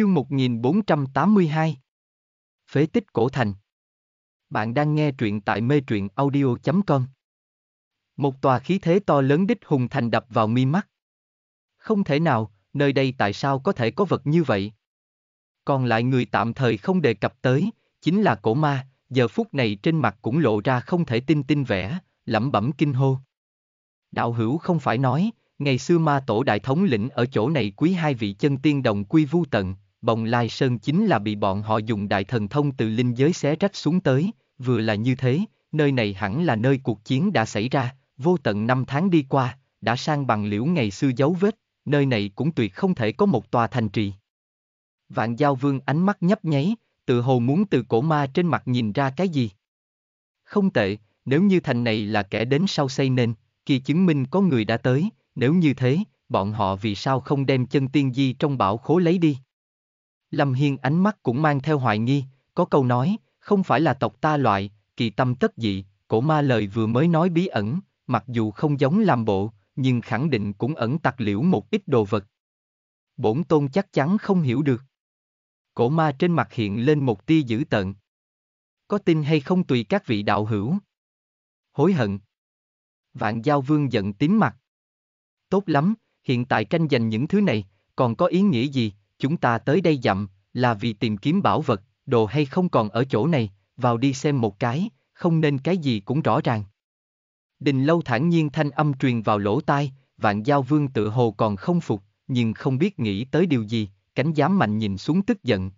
Chương 1482 Phế tích cổ thành Bạn đang nghe truyện tại mê truyện audio.com Một tòa khí thế to lớn đích hùng thành đập vào mi mắt. Không thể nào, nơi đây tại sao có thể có vật như vậy? Còn lại người tạm thời không đề cập tới, chính là cổ ma, giờ phút này trên mặt cũng lộ ra không thể tin tin vẻ, lẩm bẩm kinh hô. Đạo hữu không phải nói, ngày xưa ma tổ đại thống lĩnh ở chỗ này quý hai vị chân tiên đồng quy vu tận, bồng lai sơn chính là bị bọn họ dùng đại thần thông từ linh giới xé rách xuống tới, vừa là như thế, nơi này hẳn là nơi cuộc chiến đã xảy ra, vô tận năm tháng đi qua, đã sang bằng liễu ngày xưa dấu vết, nơi này cũng tuyệt không thể có một tòa thành trì. Vạn Giao Vương ánh mắt nhấp nháy, tự hồ muốn từ cổ ma trên mặt nhìn ra cái gì. Không tệ, nếu như thành này là kẻ đến sau xây nên, kỳ chứng minh có người đã tới, nếu như thế, bọn họ vì sao không đem chân tiên di trong bảo khố lấy đi. Lâm Hiên ánh mắt cũng mang theo hoài nghi, có câu nói, không phải là tộc ta loại, kỳ tâm tất dị, cổ ma lời vừa mới nói bí ẩn, mặc dù không giống làm bộ, nhưng khẳng định cũng ẩn tặc liễu một ít đồ vật. Bổn tôn chắc chắn không hiểu được. Cổ ma trên mặt hiện lên một tia dữ tợn. Có tin hay không tùy các vị đạo hữu. Hối hận. Vạn giao vương giận tím mặt. Tốt lắm, hiện tại tranh giành những thứ này, còn có ý nghĩa gì, chúng ta tới đây dặm, là vì tìm kiếm bảo vật, đồ hay không còn ở chỗ này, vào đi xem một cái, không nên cái gì cũng rõ ràng. Đình lâu thản nhiên thanh âm truyền vào lỗ tai, vạn giao vương tự hồ còn không phục, nhưng không biết nghĩ tới điều gì, cánh giám mạnh nhìn xuống tức giận.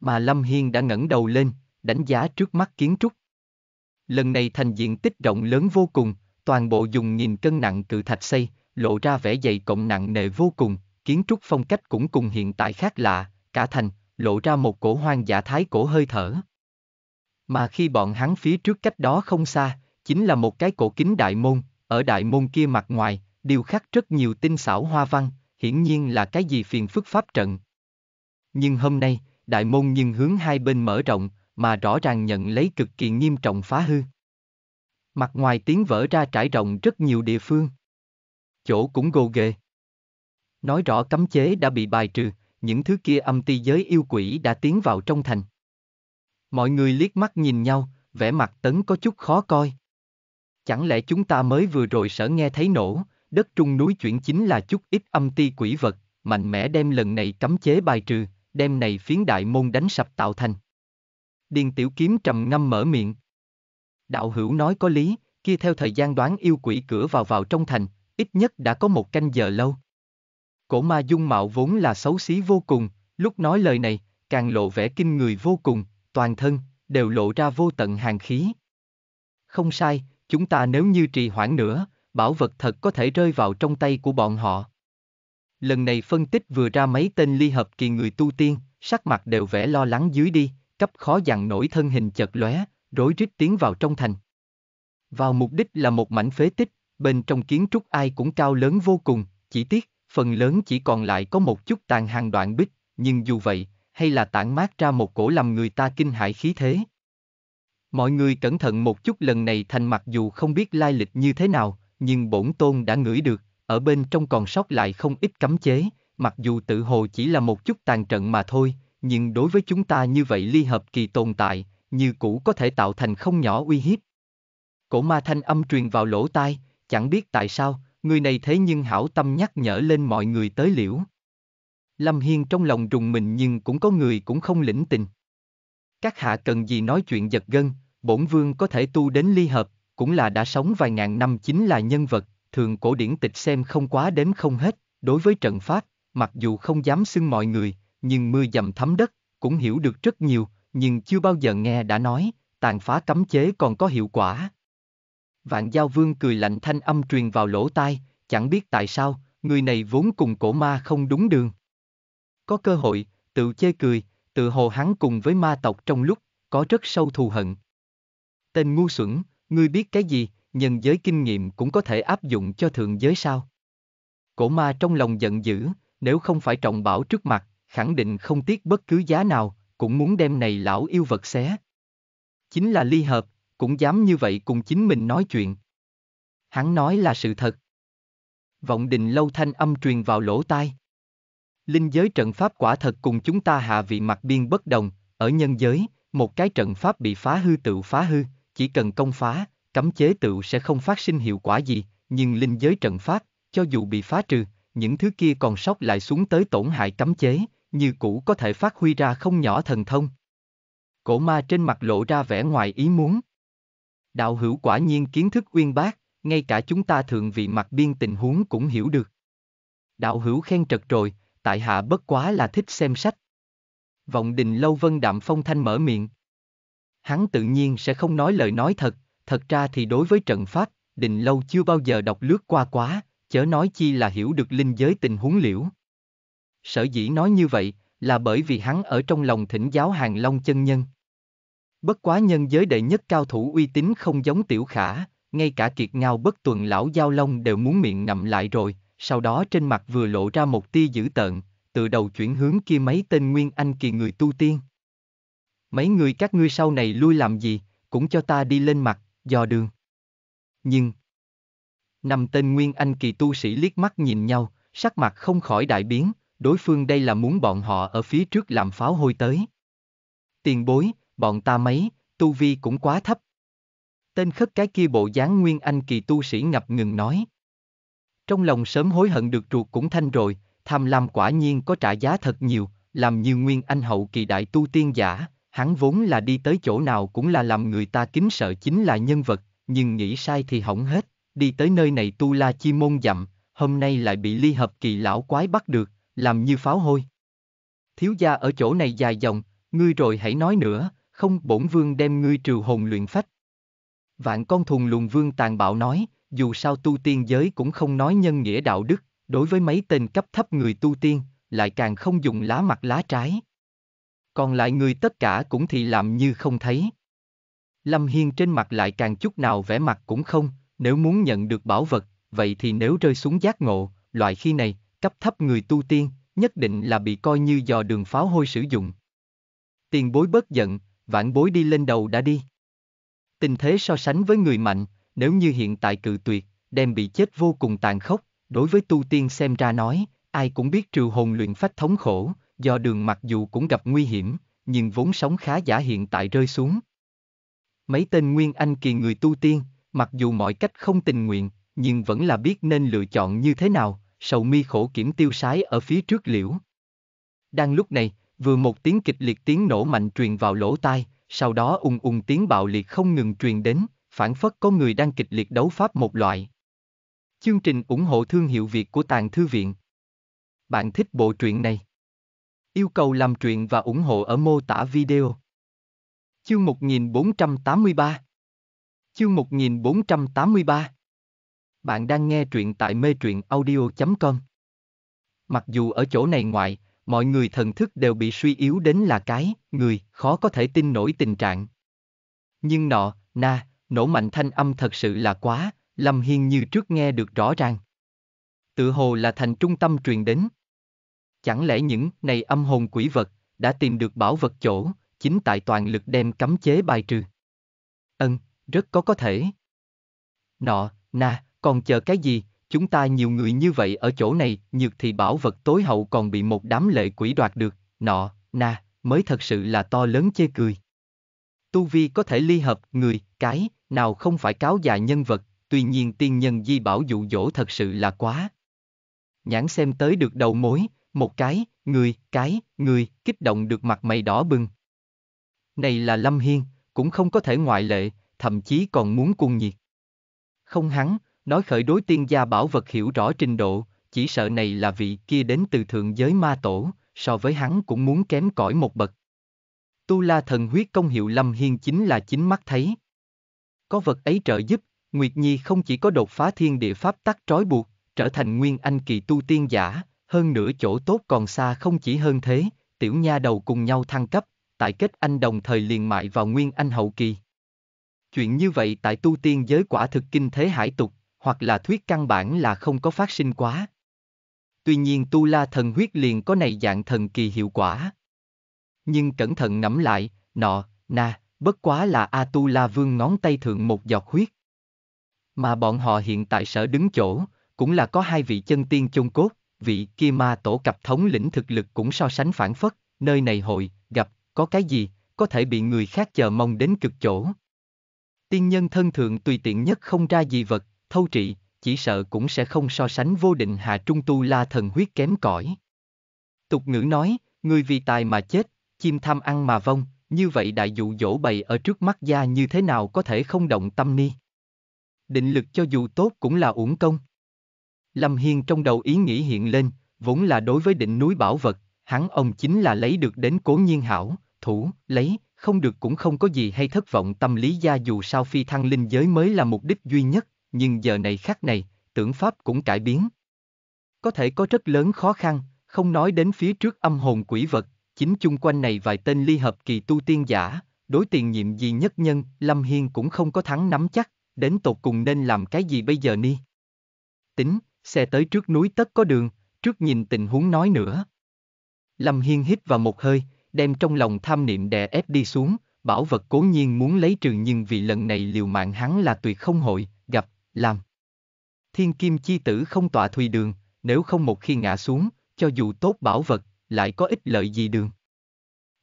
Mà Lâm Hiên đã ngẩng đầu lên, đánh giá trước mắt kiến trúc. Lần này thành diện tích rộng lớn vô cùng, toàn bộ dùng nghìn cân nặng cự thạch xây, lộ ra vẻ dày cộng nặng nề vô cùng, kiến trúc phong cách cũng cùng hiện tại khác lạ, cả thành, lộ ra một cổ hoang dã thái cổ hơi thở. Mà khi bọn hắn phía trước cách đó không xa, chính là một cái cổ kính đại môn, ở đại môn kia mặt ngoài, điều khắc rất nhiều tinh xảo hoa văn, hiển nhiên là cái gì phiền phức pháp trận. Nhưng hôm nay, đại môn nhưng hướng hai bên mở rộng, mà rõ ràng nhận lấy cực kỳ nghiêm trọng phá hư. Mặt ngoài tiếng vỡ ra trải rộng rất nhiều địa phương. Chỗ cũng gồ ghề, nói rõ cấm chế đã bị bài trừ, những thứ kia âm ti giới yêu quỷ đã tiến vào trong thành. Mọi người liếc mắt nhìn nhau, vẻ mặt tấn có chút khó coi. Chẳng lẽ chúng ta mới vừa rồi sở nghe thấy nổ, đất trung núi chuyển chính là chút ít âm ti quỷ vật, mạnh mẽ đem lần này cấm chế bài trừ, đem này phiến đại môn đánh sập tạo thành. Điền tiểu kiếm trầm ngâm mở miệng. Đạo hữu nói có lý, kia theo thời gian đoán yêu quỷ cửa vào vào trong thành, ít nhất đã có một canh giờ lâu. Cổ ma dung mạo vốn là xấu xí vô cùng, lúc nói lời này, càng lộ vẻ kinh người vô cùng, toàn thân, đều lộ ra vô tận hàng khí. Không sai, chúng ta nếu như trì hoãn nữa, bảo vật thật có thể rơi vào trong tay của bọn họ. Lần này phân tích vừa ra mấy tên ly hợp kỳ người tu tiên, sắc mặt đều vẻ lo lắng dưới đi, cấp khó dặn nổi thân hình chật lóe, rối rít tiến vào trong thành. Vào mục đích là một mảnh phế tích, bên trong kiến trúc ai cũng cao lớn vô cùng, chỉ tiếc, phần lớn chỉ còn lại có một chút tàn hàng đoạn bích, nhưng dù vậy, hay là tản mát ra một cổ làm người ta kinh hãi khí thế. Mọi người cẩn thận một chút lần này thành mặc dù không biết lai lịch như thế nào, nhưng bổn tôn đã ngửi được, ở bên trong còn sót lại không ít cấm chế, mặc dù tự hồ chỉ là một chút tàn trận mà thôi, nhưng đối với chúng ta như vậy ly hợp kỳ tồn tại, như cũ có thể tạo thành không nhỏ uy hiếp. Cổ ma thanh âm truyền vào lỗ tai, chẳng biết tại sao, người này thế nhưng hảo tâm nhắc nhở lên mọi người tới liễu. Lâm Hiên trong lòng rùng mình nhưng cũng có người cũng không lĩnh tình. Các hạ cần gì nói chuyện giật gân, bổn vương có thể tu đến ly hợp, cũng là đã sống vài ngàn năm chính là nhân vật, thường cổ điển tịch xem không quá đến không hết, đối với trận pháp, mặc dù không dám xưng mọi người, nhưng mưa dầm thấm đất, cũng hiểu được rất nhiều, nhưng chưa bao giờ nghe đã nói, tàn phá cấm chế còn có hiệu quả. Vạn Giao Vương cười lạnh thanh âm truyền vào lỗ tai, chẳng biết tại sao, người này vốn cùng cổ ma không đúng đường. Có cơ hội, tự chê cười, tự hồ hắn cùng với ma tộc trong lúc, có rất sâu thù hận. Tên ngu xuẩn, ngươi biết cái gì, nhân giới kinh nghiệm cũng có thể áp dụng cho thượng giới sao? Cổ ma trong lòng giận dữ, nếu không phải trọng bảo trước mặt, khẳng định không tiếc bất cứ giá nào, cũng muốn đem này lão yêu vật xé. Chính là ly hợp, cũng dám như vậy cùng chính mình nói chuyện. Hắn nói là sự thật. Vọng đình lâu thanh âm truyền vào lỗ tai. Linh giới trận pháp quả thật cùng chúng ta hạ vị mặt biên bất đồng, ở nhân giới, một cái trận pháp bị phá hư tự phá hư, chỉ cần công phá, cấm chế tự sẽ không phát sinh hiệu quả gì, nhưng linh giới trận pháp, cho dù bị phá trừ, những thứ kia còn sót lại xuống tới tổn hại cấm chế, như cũ có thể phát huy ra không nhỏ thần thông. Cổ ma trên mặt lộ ra vẻ ngoài ý muốn. Đạo hữu quả nhiên kiến thức uyên bác, ngay cả chúng ta thường vị mặt biên tình huống cũng hiểu được. Đạo hữu khen trật rồi, tại hạ bất quá là thích xem sách. Vọng đình lâu vân đạm phong thanh mở miệng. Hắn tự nhiên sẽ không nói lời nói thật, thật ra thì đối với trận pháp, đình lâu chưa bao giờ đọc lướt qua quá, chớ nói chi là hiểu được linh giới tình huống liễu. Sở dĩ nói như vậy, là bởi vì hắn ở trong lòng thỉnh giáo hàng long chân nhân. Bất quá nhân giới đệ nhất cao thủ uy tín không giống tiểu khả, ngay cả kiệt ngao bất tuần lão giao long đều muốn miệng nằm lại rồi, sau đó trên mặt vừa lộ ra một tia dữ tợn, từ đầu chuyển hướng kia mấy tên nguyên anh kỳ người tu tiên. Mấy người các ngươi sau này lui làm gì, cũng cho ta đi lên mặt, dò đường. Nhưng, năm tên nguyên anh kỳ tu sĩ liếc mắt nhìn nhau, sắc mặt không khỏi đại biến, đối phương đây là muốn bọn họ ở phía trước làm pháo hôi tới. Tiền bối, bọn ta mấy, tu vi cũng quá thấp. Tên khất cái kia bộ dáng nguyên anh kỳ tu sĩ ngập ngừng nói. Trong lòng sớm hối hận được ruột cũng thanh rồi, tham lam quả nhiên có trả giá thật nhiều, làm như nguyên anh hậu kỳ đại tu tiên giả, hắn vốn là đi tới chỗ nào cũng là làm người ta kính sợ chính là nhân vật, nhưng nghĩ sai thì hỏng hết, đi tới nơi này tu la chi môn dặm, hôm nay lại bị ly hợp kỳ lão quái bắt được, làm như pháo hôi. Thiếu gia ở chỗ này dài dòng, ngươi rồi hãy nói nữa, không bổn vương đem ngươi trừ hồn luyện phách. Vạn con thùng lùn vương tàn bạo nói, dù sao tu tiên giới cũng không nói nhân nghĩa đạo đức, đối với mấy tên cấp thấp người tu tiên, lại càng không dùng lá mặt lá trái. Còn lại người tất cả cũng thì làm như không thấy. Lâm Hiên trên mặt lại càng chút nào vẻ mặt cũng không, nếu muốn nhận được bảo vật, vậy thì nếu rơi xuống giác ngộ, loại khi này, cấp thấp người tu tiên, nhất định là bị coi như dò đường pháo hôi sử dụng. Tiền bối bớt giận, vãn bối đi lên đầu đã đi. Tình thế so sánh với người mạnh, nếu như hiện tại cự tuyệt, đem bị chết vô cùng tàn khốc, đối với tu tiên xem ra nói, ai cũng biết trừ hồn luyện phách thống khổ, do đường mặc dù cũng gặp nguy hiểm, nhưng vốn sống khá giả hiện tại rơi xuống. Mấy tên Nguyên Anh kỳ người tu tiên, mặc dù mọi cách không tình nguyện, nhưng vẫn là biết nên lựa chọn như thế nào, sầu mi khổ kiểm tiêu sái ở phía trước liễu. Đang lúc này, Vừa một tiếng kịch liệt tiếng nổ mạnh truyền vào lỗ tai, sau đó ùng ùng tiếng bạo liệt không ngừng truyền đến, phản phất có người đang kịch liệt đấu pháp một loại. Chương trình ủng hộ thương hiệu Việt của Tàng Thư Viện Bạn thích bộ truyện này? Yêu cầu làm truyện và ủng hộ ở mô tả video. Chương 1483 Chương 1483 Bạn đang nghe truyện tại mê truyện audio.com Mặc dù ở chỗ này ngoại, mọi người thần thức đều bị suy yếu đến là cái, người, khó có thể tin nổi tình trạng. Nhưng nọ, na, nổ mạnh thanh âm thật sự là quá, Lâm Hiên như trước nghe được rõ ràng. Tự hồ là thành trung tâm truyền đến. Chẳng lẽ những này âm hồn quỷ vật đã tìm được bảo vật chỗ, chính tại toàn lực đem cấm chế bài trừ. Ân, rất có có thể. Nọ, na, còn chờ cái gì, chúng ta nhiều người như vậy ở chỗ này, nhược thì bảo vật tối hậu còn bị một đám lệ quỷ đoạt được, nọ, na, mới thật sự là to lớn chê cười. Tu vi có thể ly hợp, người, cái, nào không phải cáo già nhân vật, tuy nhiên tiên nhân di bảo dụ dỗ thật sự là quá. Nhãn xem tới được đầu mối, một cái, người, cái, người, kích động được mặt mày đỏ bừng. Này là Lâm Hiên, cũng không có thể ngoại lệ, thậm chí còn muốn cuồng nhiệt. Không hắn, Nói khởi đối tiên gia bảo vật hiểu rõ trình độ, chỉ sợ này là vị kia đến từ thượng giới ma tổ, so với hắn cũng muốn kém cỏi một bậc. Tu la thần huyết công hiệu Lâm Hiên chính là chính mắt thấy. Có vật ấy trợ giúp, Nguyệt Nhi không chỉ có đột phá thiên địa pháp tắc trói buộc, trở thành nguyên anh kỳ tu tiên giả, hơn nửa chỗ tốt còn xa không chỉ hơn thế, tiểu nha đầu cùng nhau thăng cấp, tại kết anh đồng thời liền mại vào nguyên anh hậu kỳ. Chuyện như vậy tại tu tiên giới quả thực kinh thế hải tục, hoặc là thuyết căn bản là không có phát sinh quá. Tuy nhiên tu la thần huyết liền có này dạng thần kỳ hiệu quả. Nhưng cẩn thận ngẫm lại, nọ, na, bất quá là A tu la vương ngón tay thượng một giọt huyết. Mà bọn họ hiện tại sở đứng chỗ, cũng là có hai vị chân tiên chung cốt, vị kia ma tổ cặp thống lĩnh thực lực cũng so sánh phản phất, nơi này hội, gặp, có cái gì, có thể bị người khác chờ mong đến cực chỗ. Tiên nhân thân thượng tùy tiện nhất không ra gì vật, thâu trị, chỉ sợ cũng sẽ không so sánh vô định hạ trung tu la thần huyết kém cỏi. Tục ngữ nói, người vì tài mà chết, chim tham ăn mà vong, như vậy đại dụ dỗ bày ở trước mắt gia như thế nào có thể không động tâm ni. Định lực cho dù tốt cũng là uổng công. Lâm Hiên trong đầu ý nghĩ hiện lên, vốn là đối với định núi bảo vật, hắn ông chính là lấy được đến cố nhiên hảo, thủ, lấy, không được cũng không có gì hay thất vọng tâm lý gia dù sao phi thăng linh giới mới là mục đích duy nhất, nhưng giờ này khác này, tưởng pháp cũng cải biến. Có thể có rất lớn khó khăn, không nói đến phía trước âm hồn quỷ vật, chính chung quanh này vài tên ly hợp kỳ tu tiên giả, đối tiền nhiệm gì nhất nhân, Lâm Hiên cũng không có thắng nắm chắc, đến tột cùng nên làm cái gì bây giờ ni. Tính, xe tới trước núi tất có đường, trước nhìn tình huống nói nữa. Lâm Hiên hít vào một hơi, đem trong lòng tham niệm đè ép đi xuống, bảo vật cố nhiên muốn lấy trừ nhưng vì lần này liều mạng hắn là tuyệt không hội, làm. Thiên kim chi tử không tọa thùy đường, nếu không một khi ngã xuống, cho dù tốt bảo vật, lại có ích lợi gì đường.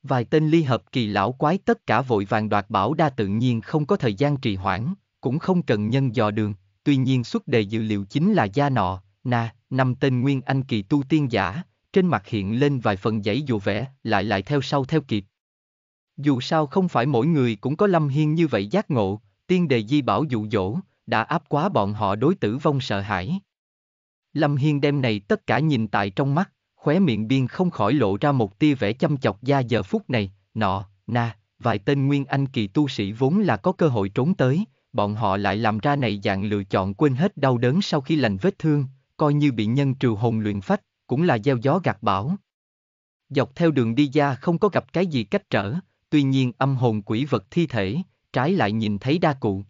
Vài tên ly hợp kỳ lão quái tất cả vội vàng đoạt bảo đa tự nhiên không có thời gian trì hoãn, cũng không cần nhân dò đường, tuy nhiên xuất đề dữ liệu chính là gia nọ, na, năm tên nguyên anh kỳ tu tiên giả, trên mặt hiện lên vài phần giấy dù vẽ, lại lại theo sau theo kịp. Dù sao không phải mỗi người cũng có lâm hiên như vậy giác ngộ, tiên đề di bảo dụ dỗ, đã áp quá bọn họ đối tử vong sợ hãi. Lâm Hiên đem này tất cả nhìn tại trong mắt, khóe miệng biên không khỏi lộ ra một tia vẻ chăm chọc da giờ phút này, nọ, na, vài tên nguyên anh kỳ tu sĩ vốn là có cơ hội trốn tới, bọn họ lại làm ra này dạng lựa chọn quên hết đau đớn sau khi lành vết thương, coi như bị nhân trừ hồn luyện phách, cũng là gieo gió gạt bão. Dọc theo đường đi ra không có gặp cái gì cách trở, tuy nhiên âm hồn quỷ vật thi thể, trái lại nhìn thấy đa cụ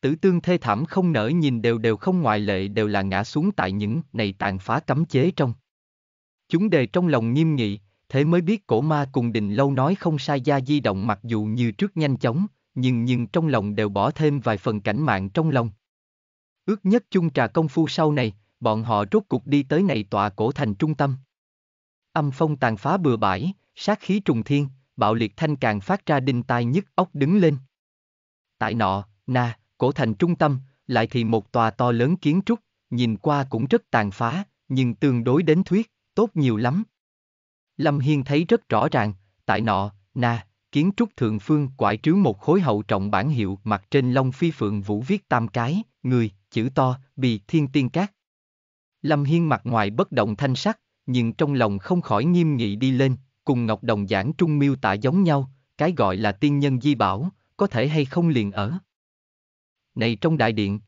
tử tương thê thảm không nở nhìn đều đều không ngoại lệ đều là ngã xuống tại những này tàn phá cấm chế trong. Chúng đề trong lòng nghiêm nghị, thế mới biết cổ ma cùng đình lâu nói không sai gia di động mặc dù như trước nhanh chóng, nhưng nhưng trong lòng đều bỏ thêm vài phần cảnh mạng trong lòng. Ước nhất chung trà công phu sau này, bọn họ rốt cục đi tới này tọa cổ thành trung tâm. Âm phong tàn phá bừa bãi, sát khí trùng thiên, bạo liệt thanh càng phát ra đinh tai nhức ốc đứng lên. Tại nọ, na, Cổ thành trung tâm, lại thì một tòa to lớn kiến trúc, nhìn qua cũng rất tàn phá, nhưng tương đối đến thuyết, tốt nhiều lắm. Lâm Hiên thấy rất rõ ràng, tại nọ, na, kiến trúc thượng phương quải trứ một khối hậu trọng bản hiệu mặt trên long phi phượng vũ viết tam cái, người, chữ to, bì thiên tiên cát. Lâm Hiên mặt ngoài bất động thanh sắc, nhưng trong lòng không khỏi nghiêm nghị đi lên, cùng Ngọc Đồng giảng trung miêu tả giống nhau, cái gọi là tiên nhân di bảo, có thể hay không liền ở này trong đại điện.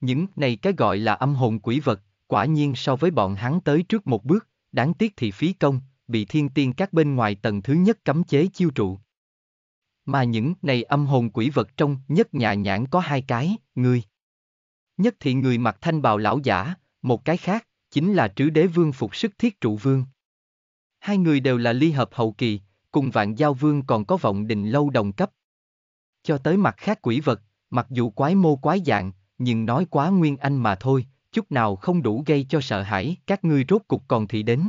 Những này cái gọi là âm hồn quỷ vật, quả nhiên so với bọn hắn tới trước một bước, đáng tiếc thì phí công, bị thiên tiên các bên ngoài tầng thứ nhất cấm chế chiêu trụ. Mà những này âm hồn quỷ vật trong nhất nhà nhãn có hai cái, người. Nhất thì người mặc thanh bào lão giả, một cái khác, chính là trứ đế vương phục sức thiết trụ vương. Hai người đều là ly hợp hậu kỳ, cùng vạn giao vương còn có vọng đình lâu đồng cấp. Cho tới mặt khác quỷ vật, Mặc dù quái mô quái dạng, nhưng nói quá nguyên anh mà thôi, chút nào không đủ gây cho sợ hãi, các ngươi rốt cục còn thì đến.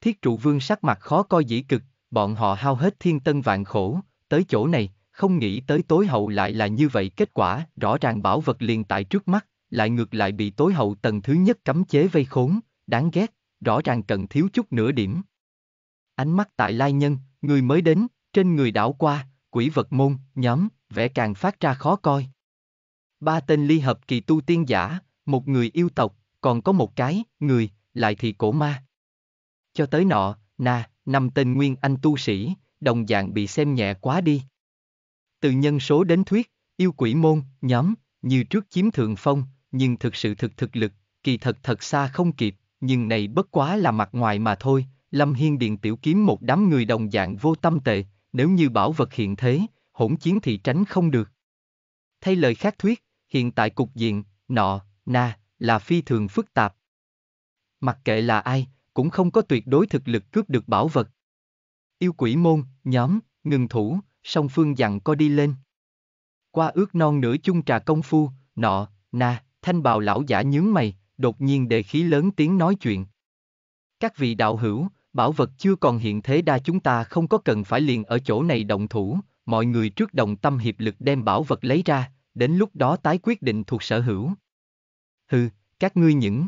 Thiết trụ vương sắc mặt khó coi dĩ cực, bọn họ hao hết thiên tân vạn khổ, tới chỗ này, không nghĩ tới tối hậu lại là như vậy kết quả, rõ ràng bảo vật liền tại trước mắt, lại ngược lại bị tối hậu tầng thứ nhất cấm chế vây khốn, đáng ghét, rõ ràng cần thiếu chút nửa điểm. Ánh mắt tại lai nhân, người mới đến, trên người đảo qua, quỷ vật môn, nhóm, vẽ càng phát ra khó coi. Ba tên ly hợp kỳ tu tiên giả, một người yêu tộc, còn có một cái, người, lại thì cổ ma. Cho tới nọ, na, năm tên nguyên anh tu sĩ, đồng dạng bị xem nhẹ quá đi. Từ nhân số đến thuyết, yêu quỷ môn, nhóm, như trước chiếm thượng phong, nhưng thực sự thực thực lực, kỳ thật thật xa không kịp, nhưng này bất quá là mặt ngoài mà thôi, Lâm Hiên điện tiểu kiếm một đám người đồng dạng vô tâm tệ, nếu như bảo vật hiện thế, hỗn chiến thì tránh không được. Thay lời khác thuyết, hiện tại cục diện, nọ, na, là phi thường phức tạp. Mặc kệ là ai, cũng không có tuyệt đối thực lực cướp được bảo vật. Yêu quỷ môn, nhóm, ngừng thủ, song phương dặn co đi lên. Qua ước non nửa chung trà công phu, nọ, na, thanh bào lão giả nhướng mày, đột nhiên đề khí lớn tiếng nói chuyện. Các vị đạo hữu, Bảo vật chưa còn hiện thế đa chúng ta không có cần phải liền ở chỗ này động thủ, mọi người trước đồng tâm hiệp lực đem bảo vật lấy ra, đến lúc đó tái quyết định thuộc sở hữu. Hừ, các ngươi những...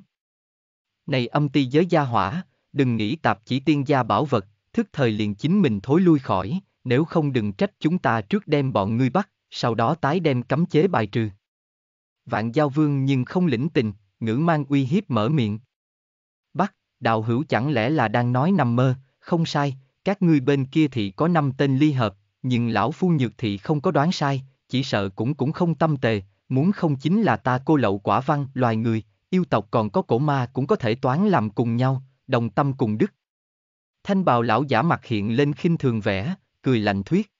Này âm ti giới gia hỏa, đừng nghĩ tạp chỉ tiên gia bảo vật, thức thời liền chính mình thối lui khỏi, nếu không đừng trách chúng ta trước đem bọn ngươi bắt, sau đó tái đem cấm chế bài trừ. Vạn giao vương nhưng không lĩnh tình, ngữ mang uy hiếp mở miệng đạo hữu chẳng lẽ là đang nói nằm mơ, không sai, các ngươi bên kia thì có năm tên ly hợp, nhưng lão phu nhược thị không có đoán sai, chỉ sợ cũng cũng không tâm tề, muốn không chính là ta cô lậu quả văn, loài người, yêu tộc còn có cổ ma cũng có thể toán làm cùng nhau, đồng tâm cùng đức. Thanh bào lão giả mặt hiện lên khinh thường vẻ, cười lạnh thuyết.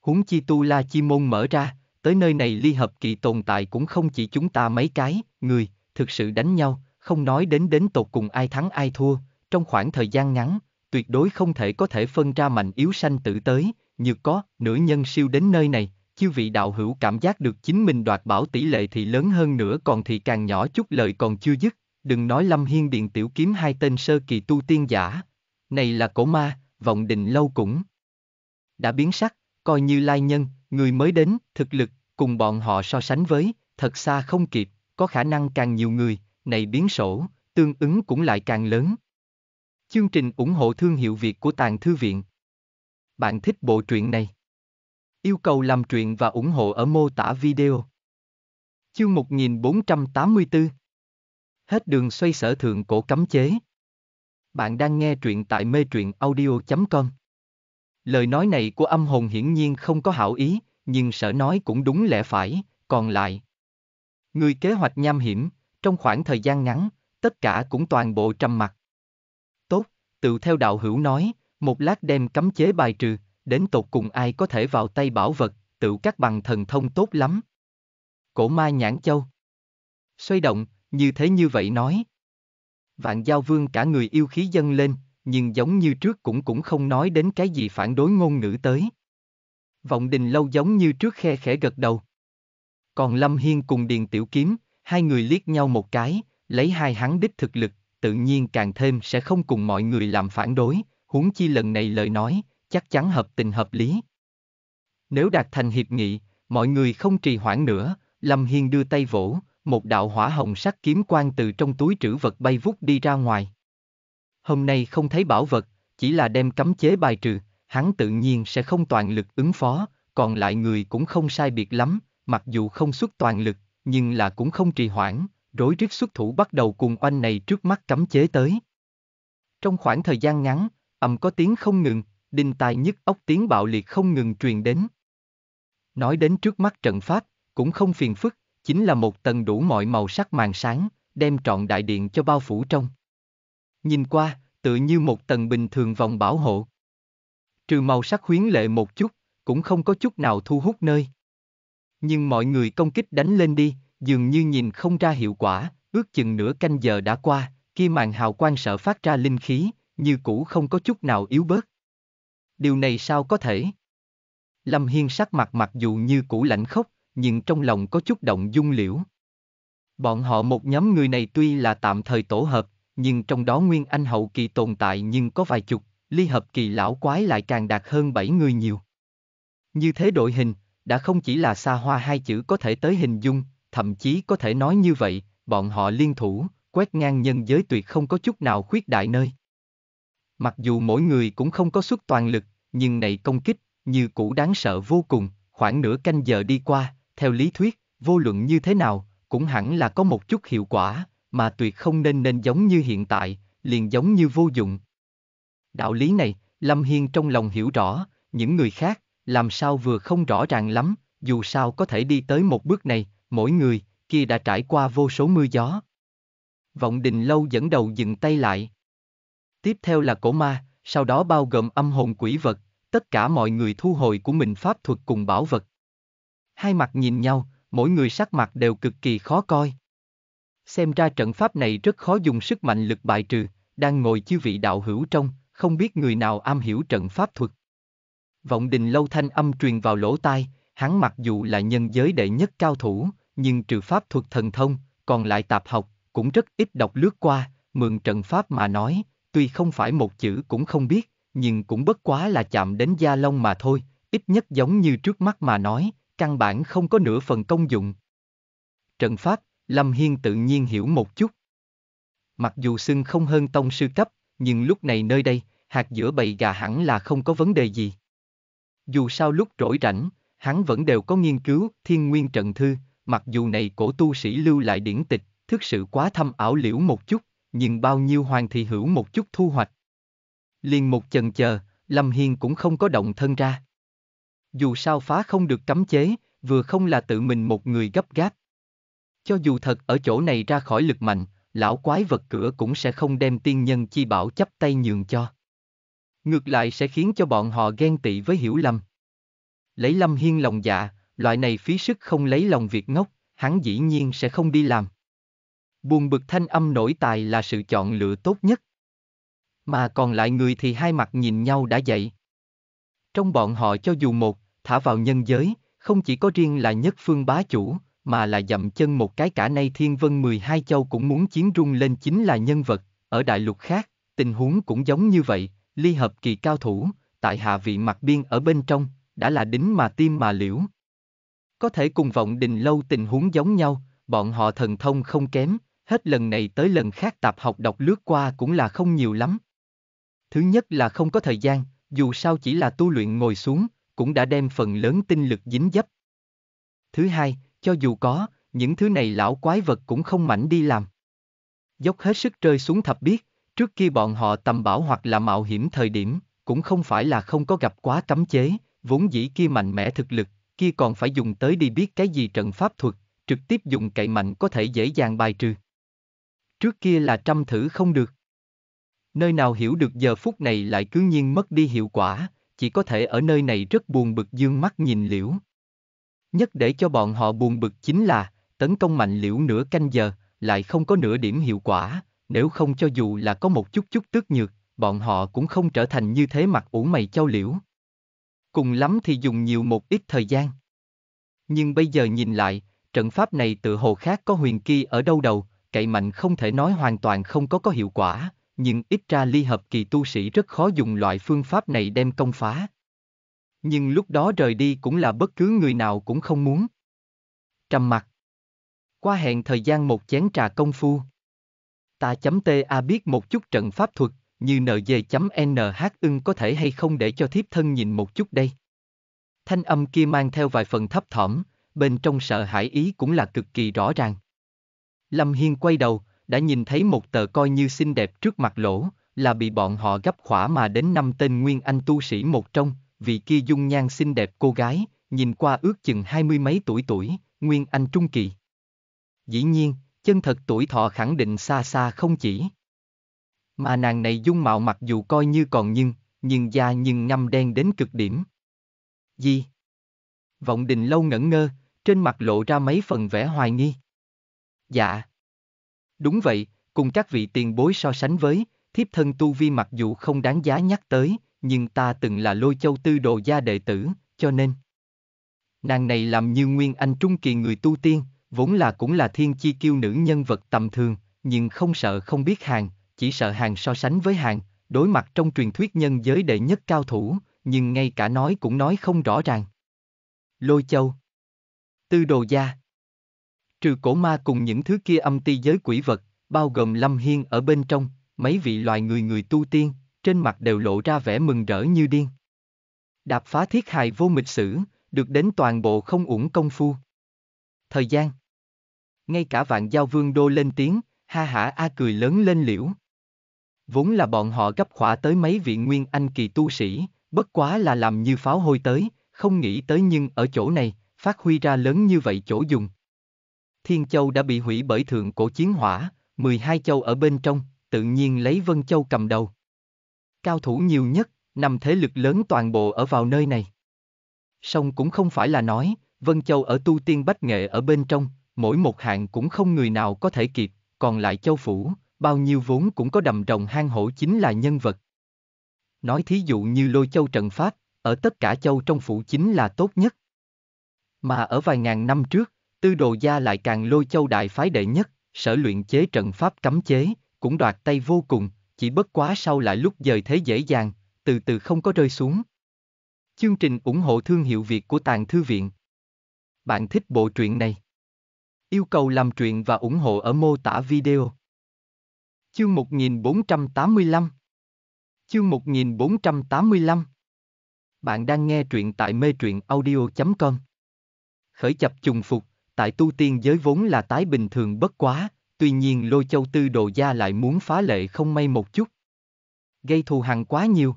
Huống chi tu la chi môn mở ra, tới nơi này ly hợp kỳ tồn tại cũng không chỉ chúng ta mấy cái, người, thực sự đánh nhau, không nói đến đến tột cùng ai thắng ai thua, trong khoảng thời gian ngắn, tuyệt đối không thể có thể phân ra mạnh yếu sanh tử tới, như có, nửa nhân siêu đến nơi này, chư vị đạo hữu cảm giác được chính mình đoạt bảo tỷ lệ thì lớn hơn nữa còn thì càng nhỏ chút lời còn chưa dứt, đừng nói lâm hiên điện tiểu kiếm hai tên sơ kỳ tu tiên giả. Này là cổ ma, vọng định lâu cũng. Đã biến sắc, coi như lai nhân, người mới đến, thực lực, cùng bọn họ so sánh với, thật xa không kịp, có khả năng càng nhiều người, này biến sổ, tương ứng cũng lại càng lớn. Chương trình ủng hộ thương hiệu Việt của Tàng Thư Viện Bạn thích bộ truyện này? Yêu cầu làm truyện và ủng hộ ở mô tả video. Chương 1484 Hết đường xoay sở thượng cổ cấm chế Bạn đang nghe truyện tại mê truyện audio.com Lời nói này của âm hồn hiển nhiên không có hảo ý, nhưng sở nói cũng đúng lẽ phải, còn lại. Người kế hoạch nham hiểm, trong khoảng thời gian ngắn, tất cả cũng toàn bộ trầm mặt. Tốt, tự theo đạo hữu nói, một lát đem cấm chế bài trừ, đến tột cùng ai có thể vào tay bảo vật, tự các bằng thần thông tốt lắm. Cổ ma nhãn châu. Xoay động, như thế như vậy nói. Vạn giao vương cả người yêu khí dâng lên, nhưng giống như trước cũng cũng không nói đến cái gì phản đối ngôn ngữ tới. Vọng đình lâu giống như trước khe khẽ gật đầu. Còn Lâm Hiên cùng Điền Tiểu Kiếm, hai người liếc nhau một cái, lấy hai hắn đích thực lực, tự nhiên càng thêm sẽ không cùng mọi người làm phản đối, huống chi lần này lời nói, chắc chắn hợp tình hợp lý. Nếu đạt thành hiệp nghị, mọi người không trì hoãn nữa, Lâm Hiên đưa tay vỗ, một đạo hỏa hồng sắc kiếm quang từ trong túi trữ vật bay vút đi ra ngoài. Hôm nay không thấy bảo vật, chỉ là đem cấm chế bài trừ, hắn tự nhiên sẽ không toàn lực ứng phó, còn lại người cũng không sai biệt lắm, mặc dù không xuất toàn lực, nhưng là cũng không trì hoãn, rối rít xuất thủ bắt đầu cùng oanh này trước mắt cấm chế tới. Trong khoảng thời gian ngắn, ầm có tiếng không ngừng, đinh tai nhức ốc tiếng bạo liệt không ngừng truyền đến. Nói đến trước mắt trận pháp, cũng không phiền phức, chính là một tầng đủ mọi màu sắc màn sáng, đem trọn đại điện cho bao phủ trong. Nhìn qua, tự như một tầng bình thường vòng bảo hộ. Trừ màu sắc huyến lệ một chút, cũng không có chút nào thu hút nơi. Nhưng mọi người công kích đánh lên đi, dường như nhìn không ra hiệu quả, ước chừng nửa canh giờ đã qua, kia màn hào quang sợ phát ra linh khí, như cũ không có chút nào yếu bớt. Điều này sao có thể? Lâm Hiên sắc mặt mặc dù như cũ lạnh khốc, nhưng trong lòng có chút động dung liễu. Bọn họ một nhóm người này tuy là tạm thời tổ hợp, nhưng trong đó Nguyên Anh hậu kỳ tồn tại nhưng có vài chục, ly hợp kỳ lão quái lại càng đạt hơn bảy người nhiều. Như thế đội hình, đã không chỉ là xa hoa hai chữ có thể tới hình dung, thậm chí có thể nói như vậy, bọn họ liên thủ, quét ngang nhân giới tuyệt không có chút nào khuyết đại nơi. Mặc dù mỗi người cũng không có suất toàn lực, nhưng này công kích, như cũ đáng sợ vô cùng, khoảng nửa canh giờ đi qua, theo lý thuyết, vô luận như thế nào, cũng hẳn là có một chút hiệu quả, mà tuyệt không nên nên giống như hiện tại, liền giống như vô dụng. Đạo lý này, Lâm Hiên trong lòng hiểu rõ, những người khác, làm sao vừa không rõ ràng lắm, dù sao có thể đi tới một bước này, mỗi người, kia đã trải qua vô số mưa gió. Vọng đình lâu dẫn đầu dừng tay lại. Tiếp theo là cổ ma, sau đó bao gồm âm hồn quỷ vật, tất cả mọi người thu hồi của mình pháp thuật cùng bảo vật. Hai mặt nhìn nhau, mỗi người sắc mặt đều cực kỳ khó coi. Xem ra trận pháp này rất khó dùng sức mạnh lực bài trừ, đang ngồi chư vị đạo hữu trong, không biết người nào am hiểu trận pháp thuật. Vọng đình lâu thanh âm truyền vào lỗ tai, hắn mặc dù là nhân giới đệ nhất cao thủ, nhưng trừ pháp thuật thần thông, còn lại tạp học, cũng rất ít đọc lướt qua, mượn trận pháp mà nói, tuy không phải một chữ cũng không biết, nhưng cũng bất quá là chạm đến gia long mà thôi, ít nhất giống như trước mắt mà nói, căn bản không có nửa phần công dụng. Trận pháp, Lâm Hiên tự nhiên hiểu một chút. Mặc dù xưng không hơn tông sư cấp, nhưng lúc này nơi đây, hạt giữa bầy gà hẳn là không có vấn đề gì dù sao lúc rỗi rảnh, hắn vẫn đều có nghiên cứu thiên nguyên trận thư, mặc dù này cổ tu sĩ lưu lại điển tịch, thực sự quá thâm ảo liễu một chút, nhưng bao nhiêu hoàng thì hữu một chút thu hoạch. Liền một chần chờ, Lâm Hiên cũng không có động thân ra. Dù sao phá không được cấm chế, vừa không là tự mình một người gấp gáp. Cho dù thật ở chỗ này ra khỏi lực mạnh, lão quái vật cửa cũng sẽ không đem tiên nhân chi bảo chấp tay nhường cho. Ngược lại sẽ khiến cho bọn họ ghen tị với hiểu lầm. Lấy Lâm Hiên lòng dạ, loại này phí sức không lấy lòng việc ngốc, hắn dĩ nhiên sẽ không đi làm. Buồn bực thanh âm nổi tài là sự chọn lựa tốt nhất. Mà còn lại người thì hai mặt nhìn nhau đã dậy. Trong bọn họ cho dù một, thả vào nhân giới, không chỉ có riêng là nhất phương bá chủ, mà là dậm chân một cái cả nay thiên vân 12 châu cũng muốn chiến rung lên chính là nhân vật, ở đại lục khác, tình huống cũng giống như vậy, ly hợp kỳ cao thủ, tại hạ vị mặt biên ở bên trong, đã là đính mà tim mà liễu. Có thể cùng vọng đình lâu tình huống giống nhau, bọn họ thần thông không kém, hết lần này tới lần khác tạp học đọc lướt qua cũng là không nhiều lắm. Thứ nhất là không có thời gian, dù sao chỉ là tu luyện ngồi xuống, cũng đã đem phần lớn tinh lực dính dấp. Thứ hai, cho dù có, những thứ này lão quái vật cũng không mảnh đi làm. Dốc hết sức rơi xuống thập biết, Trước kia bọn họ tầm bảo hoặc là mạo hiểm thời điểm, cũng không phải là không có gặp quá cấm chế, vốn dĩ kia mạnh mẽ thực lực, kia còn phải dùng tới đi biết cái gì trận pháp thuật, trực tiếp dùng cậy mạnh có thể dễ dàng bài trừ. Trước kia là trăm thử không được. Nơi nào hiểu được giờ phút này lại cứ nhiên mất đi hiệu quả, chỉ có thể ở nơi này rất buồn bực dương mắt nhìn liễu. Nhất để cho bọn họ buồn bực chính là, tấn công mạnh liễu nửa canh giờ, lại không có nửa điểm hiệu quả, nếu không cho dù là có một chút chút tức nhược, bọn họ cũng không trở thành như thế mặt ủ mày châu liễu. Cùng lắm thì dùng nhiều một ít thời gian. Nhưng bây giờ nhìn lại, trận pháp này tự hồ khác có huyền kỳ ở đâu đầu, cậy mạnh không thể nói hoàn toàn không có có hiệu quả, nhưng ít ra ly hợp kỳ tu sĩ rất khó dùng loại phương pháp này đem công phá. Nhưng lúc đó rời đi cũng là bất cứ người nào cũng không muốn. Trầm mặt. Qua hẹn thời gian một chén trà công phu. Ta.ta biết một chút trận pháp thuật, như nj.nh ưng có thể hay không để cho thiếp thân nhìn một chút đây. Thanh âm kia mang theo vài phần thấp thỏm, bên trong sợ hãi ý cũng là cực kỳ rõ ràng. Lâm Hiên quay đầu, đã nhìn thấy một tờ coi như xinh đẹp trước mặt lỗ, là bị bọn họ gấp khỏa mà đến năm tên nguyên anh tu sĩ một trong, vị kia dung nhan xinh đẹp cô gái, nhìn qua ước chừng hai mươi mấy tuổi tuổi, nguyên anh trung kỳ. Dĩ nhiên, chân thật tuổi thọ khẳng định xa xa không chỉ. Mà nàng này dung mạo mặc dù coi như còn nhưng, nhưng da nhưng ngâm đen đến cực điểm. Gì? Vọng đình lâu ngẩn ngơ, trên mặt lộ ra mấy phần vẻ hoài nghi. Dạ. Đúng vậy, cùng các vị tiền bối so sánh với, thiếp thân tu vi mặc dù không đáng giá nhắc tới, nhưng ta từng là lôi châu tư đồ gia đệ tử, cho nên. Nàng này làm như nguyên anh trung kỳ người tu tiên, vốn là cũng là thiên chi kiêu nữ nhân vật tầm thường, nhưng không sợ không biết hàng, chỉ sợ hàng so sánh với hàng, đối mặt trong truyền thuyết nhân giới đệ nhất cao thủ, nhưng ngay cả nói cũng nói không rõ ràng. Lôi Châu Tư Đồ Gia Trừ cổ ma cùng những thứ kia âm ti giới quỷ vật, bao gồm Lâm Hiên ở bên trong, mấy vị loài người người tu tiên, trên mặt đều lộ ra vẻ mừng rỡ như điên. Đạp phá thiết hài vô mịch sử, được đến toàn bộ không uổng công phu. Thời gian ngay cả vạn giao vương đô lên tiếng, ha hả a cười lớn lên liễu. Vốn là bọn họ gấp khỏa tới mấy vị nguyên anh kỳ tu sĩ, bất quá là làm như pháo hôi tới, không nghĩ tới nhưng ở chỗ này, phát huy ra lớn như vậy chỗ dùng. Thiên Châu đã bị hủy bởi thượng cổ chiến hỏa, 12 châu ở bên trong, tự nhiên lấy Vân Châu cầm đầu. Cao thủ nhiều nhất, nằm thế lực lớn toàn bộ ở vào nơi này. Song cũng không phải là nói, Vân Châu ở tu tiên bách nghệ ở bên trong, mỗi một hạng cũng không người nào có thể kịp, còn lại châu phủ, bao nhiêu vốn cũng có đầm rồng hang hổ chính là nhân vật. Nói thí dụ như lôi châu trận pháp, ở tất cả châu trong phủ chính là tốt nhất. Mà ở vài ngàn năm trước, tư đồ gia lại càng lôi châu đại phái đệ nhất, sở luyện chế trận pháp cấm chế, cũng đoạt tay vô cùng, chỉ bất quá sau lại lúc dời thế dễ dàng, từ từ không có rơi xuống. Chương trình ủng hộ thương hiệu Việt của Tàng Thư Viện Bạn thích bộ truyện này? Yêu cầu làm truyện và ủng hộ ở mô tả video. Chương 1485 Chương 1485 Bạn đang nghe truyện tại mê truyện audio.com Khởi chập trùng phục, tại tu tiên giới vốn là tái bình thường bất quá, tuy nhiên lôi châu tư đồ gia lại muốn phá lệ không may một chút. Gây thù hằn quá nhiều.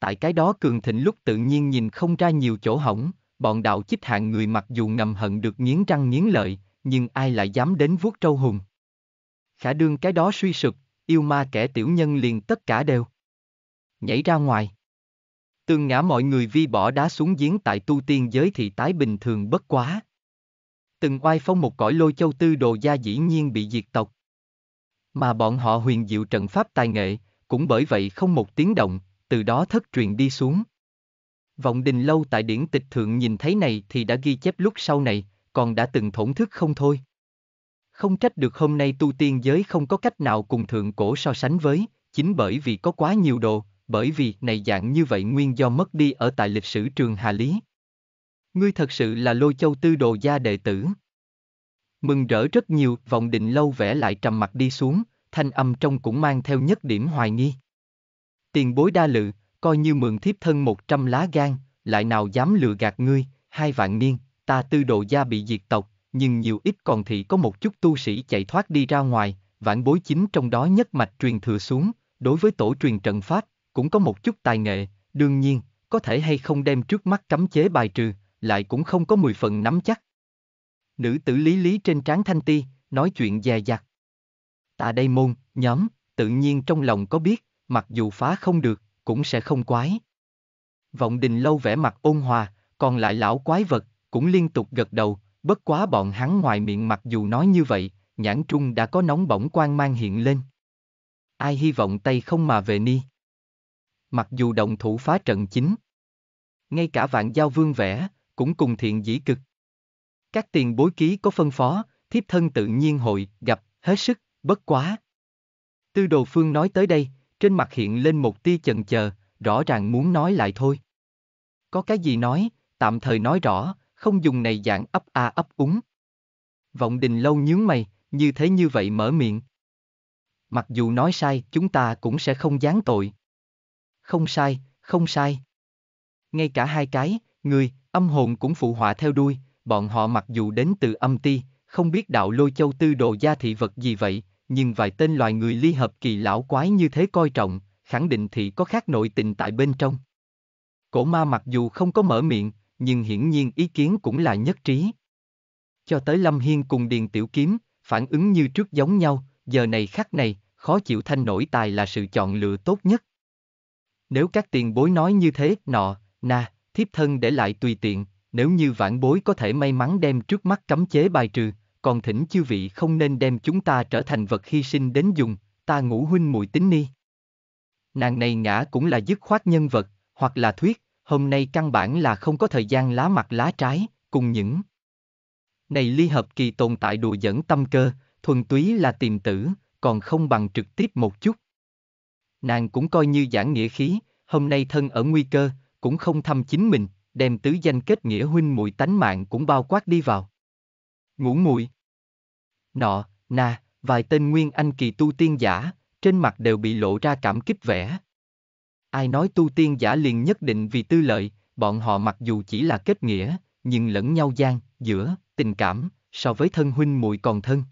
Tại cái đó cường thịnh lúc tự nhiên nhìn không ra nhiều chỗ hỏng, bọn đạo chích hạng người mặc dù ngầm hận được nghiến răng nghiến lợi, nhưng ai lại dám đến vuốt trâu hùng. Khả đương cái đó suy sụp, yêu ma kẻ tiểu nhân liền tất cả đều. Nhảy ra ngoài. Tương ngã mọi người vi bỏ đá xuống giếng tại tu tiên giới thì tái bình thường bất quá. Từng oai phong một cõi lôi châu tư đồ gia dĩ nhiên bị diệt tộc. Mà bọn họ huyền diệu trận pháp tài nghệ, cũng bởi vậy không một tiếng động, từ đó thất truyền đi xuống. Vọng đình lâu tại điển tịch thượng nhìn thấy này thì đã ghi chép lúc sau này, còn đã từng thổn thức không thôi. Không trách được hôm nay tu tiên giới không có cách nào cùng thượng cổ so sánh với, chính bởi vì có quá nhiều đồ, bởi vì này dạng như vậy nguyên do mất đi ở tại lịch sử trường Hà Lý. Ngươi thật sự là lôi châu tư đồ gia đệ tử. Mừng rỡ rất nhiều, vọng định lâu vẽ lại trầm mặt đi xuống, thanh âm trong cũng mang theo nhất điểm hoài nghi. Tiền bối đa lự, coi như mượn thiếp thân một trăm lá gan, lại nào dám lừa gạt ngươi, hai vạn niên, ta tư đồ gia bị diệt tộc, nhưng nhiều ít còn thị có một chút tu sĩ chạy thoát đi ra ngoài, vãn bối chính trong đó nhất mạch truyền thừa xuống, đối với tổ truyền trận pháp, cũng có một chút tài nghệ, đương nhiên, có thể hay không đem trước mắt cấm chế bài trừ, lại cũng không có mười phần nắm chắc. Nữ tử lý lý trên trán thanh ti, nói chuyện dè dặt. Tạ đây môn, nhóm, tự nhiên trong lòng có biết, mặc dù phá không được, cũng sẽ không quái. Vọng đình lâu vẻ mặt ôn hòa, còn lại lão quái vật, cũng liên tục gật đầu, bất quá bọn hắn ngoài miệng mặc dù nói như vậy, nhãn trung đã có nóng bỏng quan mang hiện lên. Ai hy vọng tay không mà về ni. Mặc dù động thủ phá trận chính, ngay cả vạn giao vương vẽ, cũng cùng thiện dĩ cực. Các tiền bối ký có phân phó, thiếp thân tự nhiên hội, gặp, hết sức, bất quá. Tư đồ phương nói tới đây, trên mặt hiện lên một tia chần chờ, rõ ràng muốn nói lại thôi. Có cái gì nói, tạm thời nói rõ, không dùng này dạng ấp a ấp úng. Vọng đình lâu nhướng mày, như thế như vậy mở miệng. Mặc dù nói sai, chúng ta cũng sẽ không gián tội. Không sai, không sai. Ngay cả hai cái, người, âm hồn cũng phụ họa theo đuôi, bọn họ mặc dù đến từ âm ti, không biết đạo lôi châu tư đồ gia thị vật gì vậy, nhưng vài tên loài người ly hợp kỳ lão quái như thế coi trọng, khẳng định thì có khác nội tình tại bên trong. Cổ ma mặc dù không có mở miệng, nhưng hiển nhiên ý kiến cũng là nhất trí. Cho tới Lâm Hiên cùng Điền Tiểu Kiếm, phản ứng như trước giống nhau, giờ này khắc này, khó chịu thanh nổi tài là sự chọn lựa tốt nhất. Nếu các tiền bối nói như thế, nọ, na, thiếp thân để lại tùy tiện, nếu như vãn bối có thể may mắn đem trước mắt cấm chế bài trừ, còn thỉnh chư vị không nên đem chúng ta trở thành vật hy sinh đến dùng, ta ngũ huynh mùi tính ni. Nàng này ngã cũng là dứt khoát nhân vật, hoặc là thuyết, hôm nay căn bản là không có thời gian lá mặt lá trái, cùng những này ly hợp kỳ tồn tại đùa dẫn tâm cơ, thuần túy là tìm tử, còn không bằng trực tiếp một chút. Nàng cũng coi như giảng nghĩa khí, hôm nay thân ở nguy cơ, cũng không thăm chính mình, đem tứ danh kết nghĩa huynh mùi tánh mạng cũng bao quát đi vào ngủ muội Nọ, na, vài tên nguyên anh kỳ tu tiên giả, trên mặt đều bị lộ ra cảm kích vẻ. Ai nói tu tiên giả liền nhất định vì tư lợi, bọn họ mặc dù chỉ là kết nghĩa, nhưng lẫn nhau gian, giữa, tình cảm, so với thân huynh muội còn thân.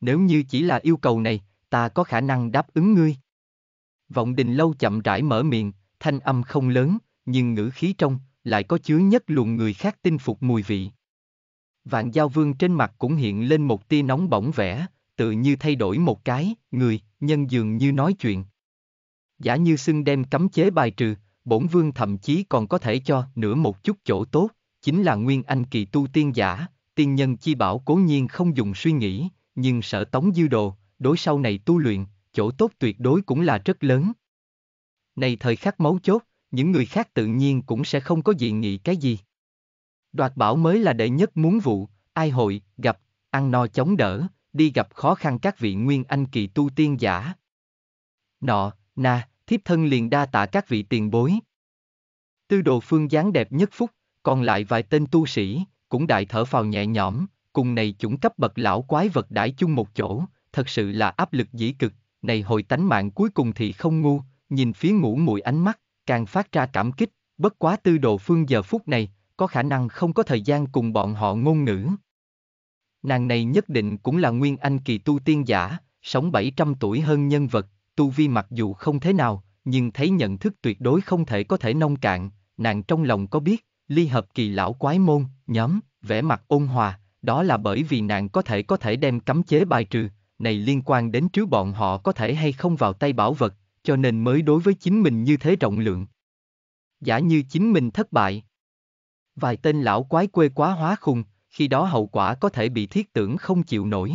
Nếu như chỉ là yêu cầu này, ta có khả năng đáp ứng ngươi. Vọng đình lâu chậm rãi mở miệng, thanh âm không lớn, nhưng ngữ khí trong, lại có chứa nhất luồng người khác tin phục mùi vị. Vạn Giao Vương trên mặt cũng hiện lên một tia nóng bỏng vẻ, tự như thay đổi một cái, người, nhân dường như nói chuyện. Giả như xưng đem cấm chế bài trừ, bổn vương thậm chí còn có thể cho nửa một chút chỗ tốt, chính là nguyên anh kỳ tu tiên giả, tiên nhân chi bảo cố nhiên không dùng suy nghĩ, nhưng sở tống dư đồ, đối sau này tu luyện, chỗ tốt tuyệt đối cũng là rất lớn. Này thời khắc mấu chốt, những người khác tự nhiên cũng sẽ không có dị nghị cái gì. Đoạt bảo mới là đệ nhất muốn vụ, ai hội, gặp, ăn no chống đỡ, đi gặp khó khăn các vị nguyên anh kỳ tu tiên giả. Nọ, na, thiếp thân liền đa tạ các vị tiền bối. Tư đồ phương dáng đẹp nhất phúc, còn lại vài tên tu sĩ, cũng đại thở phào nhẹ nhõm, cùng này chủng cấp bậc lão quái vật đãi chung một chỗ, thật sự là áp lực dĩ cực, này hồi tánh mạng cuối cùng thì không ngu, nhìn phía ngủ mùi ánh mắt, càng phát ra cảm kích, bất quá tư đồ phương giờ phút này, có khả năng không có thời gian cùng bọn họ ngôn ngữ. Nàng này nhất định cũng là nguyên anh kỳ tu tiên giả, sống 700 tuổi hơn nhân vật, tu vi mặc dù không thế nào, nhưng thấy nhận thức tuyệt đối không thể có thể nông cạn, nàng trong lòng có biết, ly hợp kỳ lão quái môn, nhóm, vẻ mặt ôn hòa, đó là bởi vì nàng có thể có thể đem cấm chế bài trừ, này liên quan đến trước bọn họ có thể hay không vào tay bảo vật, cho nên mới đối với chính mình như thế rộng lượng. Giả như chính mình thất bại, Vài tên lão quái quê quá hóa khùng, khi đó hậu quả có thể bị thiết tưởng không chịu nổi.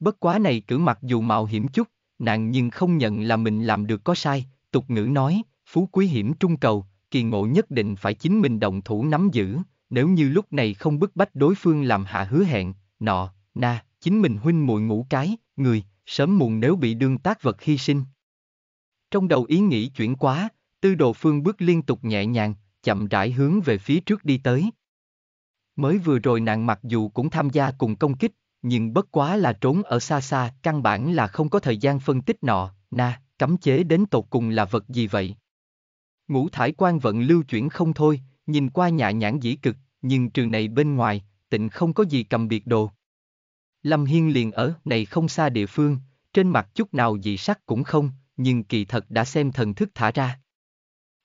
Bất quá này cử mặc dù mạo hiểm chút, nàng nhưng không nhận là mình làm được có sai, tục ngữ nói, phú quý hiểm trung cầu, kỳ ngộ nhất định phải chính mình động thủ nắm giữ, nếu như lúc này không bức bách đối phương làm hạ hứa hẹn, nọ, na, chính mình huynh muội ngủ cái, người, sớm muộn nếu bị đương tác vật hy sinh. Trong đầu ý nghĩ chuyển quá, tư đồ phương bước liên tục nhẹ nhàng, chậm rãi hướng về phía trước đi tới. Mới vừa rồi nàng mặc dù cũng tham gia cùng công kích, nhưng bất quá là trốn ở xa xa, căn bản là không có thời gian phân tích nọ, na, cấm chế đến tột cùng là vật gì vậy? Ngũ thải quan vận lưu chuyển không thôi, nhìn qua nhạ nhãn dĩ cực, nhưng trường này bên ngoài, tịnh không có gì cầm biệt đồ. Lâm Hiên liền ở này không xa địa phương, trên mặt chút nào dị sắc cũng không, nhưng kỳ thật đã xem thần thức thả ra.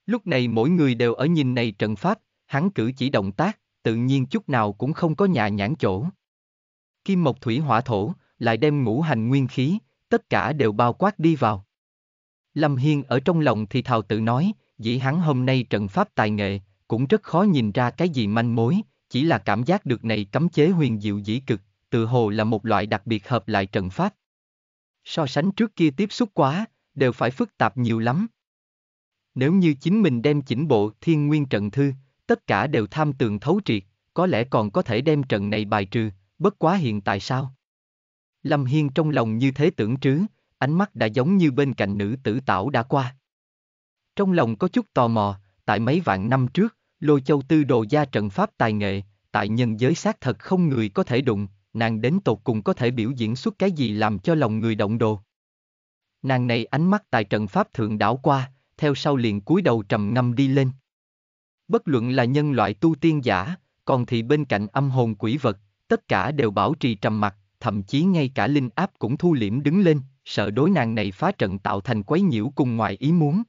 Lúc này mỗi người đều ở nhìn này trận pháp, hắn cử chỉ động tác, tự nhiên chút nào cũng không có nhà nhãn chỗ. Kim mộc thủy hỏa thổ, lại đem ngũ hành nguyên khí, tất cả đều bao quát đi vào. Lâm Hiên ở trong lòng thì thào tự nói, dĩ hắn hôm nay trận pháp tài nghệ, cũng rất khó nhìn ra cái gì manh mối, chỉ là cảm giác được này cấm chế huyền diệu dĩ cực, tự hồ là một loại đặc biệt hợp lại trận pháp. So sánh trước kia tiếp xúc quá, đều phải phức tạp nhiều lắm. Nếu như chính mình đem chỉnh bộ thiên nguyên trận thư, tất cả đều tham tường thấu triệt, có lẽ còn có thể đem trận này bài trừ, bất quá hiện tại sao? Lâm Hiên trong lòng như thế tưởng trứ, ánh mắt đã giống như bên cạnh nữ tử tảo đã qua. Trong lòng có chút tò mò, tại mấy vạn năm trước, Lôi Châu Tư đồ gia trận pháp tài nghệ, tại nhân giới xác thật không người có thể đụng, nàng đến tột cùng có thể biểu diễn xuất cái gì làm cho lòng người động đồ. Nàng này ánh mắt tại trận pháp thượng đảo qua, theo sau liền cúi đầu trầm ngâm đi lên. Bất luận là nhân loại tu tiên giả, còn thì bên cạnh âm hồn quỷ vật, tất cả đều bảo trì trầm mặc, thậm chí ngay cả linh áp cũng thu liễm đứng lên, sợ đối nàng này phá trận tạo thành quấy nhiễu cùng ngoài ý muốn.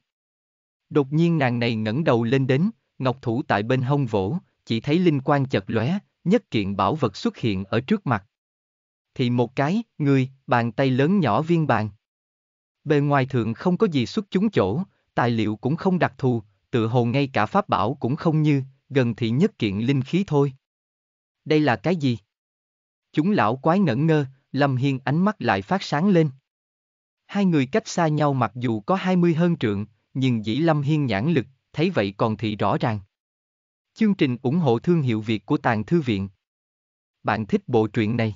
Đột nhiên nàng này ngẩng đầu lên đến, ngọc thủ tại bên hông vỗ, chỉ thấy linh quan chật lóe, nhất kiện bảo vật xuất hiện ở trước mặt. Thì một cái, người, bàn tay lớn nhỏ viên bàn. Bề ngoài thượng không có gì xuất chúng chỗ, tài liệu cũng không đặc thù, tự hồ ngay cả pháp bảo cũng không như, gần thị nhất kiện linh khí thôi. Đây là cái gì? Chúng lão quái ngẩn ngơ, Lâm Hiên ánh mắt lại phát sáng lên. Hai người cách xa nhau mặc dù có hai mươi hơn trượng, nhưng dĩ Lâm Hiên nhãn lực, thấy vậy còn thị rõ ràng. Chương trình ủng hộ thương hiệu Việt của Tàng Thư Viện. Bạn thích bộ truyện này?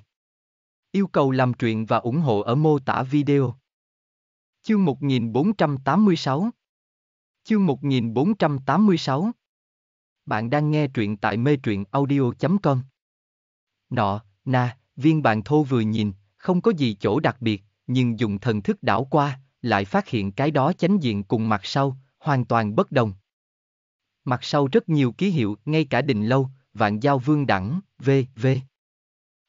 Yêu cầu làm truyện và ủng hộ ở mô tả video. Chương 1486 Chương 1486 Bạn đang nghe truyện tại mê truyện audio.com Nọ, na, viên bàn thô vừa nhìn, không có gì chỗ đặc biệt, nhưng dùng thần thức đảo qua, lại phát hiện cái đó chánh diện cùng mặt sau, hoàn toàn bất đồng. Mặt sau rất nhiều ký hiệu, ngay cả đình lâu, vạn giao vương đẳng, v.v.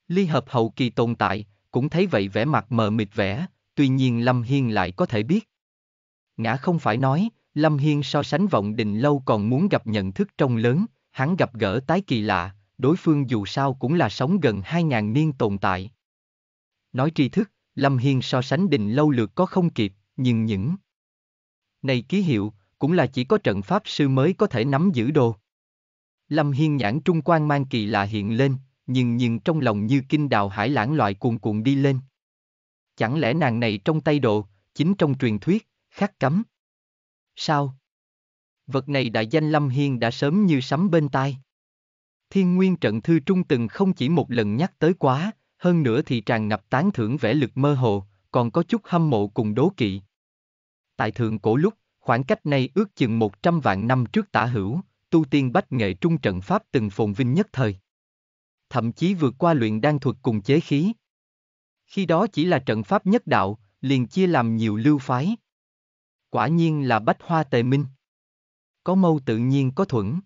Ly hợp hậu kỳ tồn tại, cũng thấy vậy vẻ mặt mờ mịt vẻ, tuy nhiên Lâm Hiên lại có thể biết. Ngã không phải nói, Lâm Hiên so sánh vọng định lâu còn muốn gặp nhận thức trong lớn, hắn gặp gỡ tái kỳ lạ, đối phương dù sao cũng là sống gần 2.000 niên tồn tại. Nói tri thức, Lâm Hiên so sánh định lâu lượt có không kịp, nhưng những này ký hiệu, cũng là chỉ có trận pháp sư mới có thể nắm giữ đồ. Lâm Hiên nhãn trung quan mang kỳ lạ hiện lên, nhưng nhưng trong lòng như kinh đào hải lãng loại cuồn cuộn đi lên. Chẳng lẽ nàng này trong tay đồ, chính trong truyền thuyết, khắc cấm. Sao? Vật này đại danh Lâm Hiên đã sớm như sắm bên tai. Thiên Nguyên trận thư trung từng không chỉ một lần nhắc tới quá, hơn nữa thì tràn ngập tán thưởng vẻ lực mơ hồ, còn có chút hâm mộ cùng đố kỵ. Tại thượng cổ lúc, khoảng cách này ước chừng 100 vạn năm trước tả hữu, tu tiên bách nghệ trung trận pháp từng phồn vinh nhất thời. Thậm chí vượt qua luyện đan thuật cùng chế khí. Khi đó chỉ là trận pháp nhất đạo, liền chia làm nhiều lưu phái, Quả nhiên là bách hoa tề minh. Có mâu tự nhiên có thuẫn.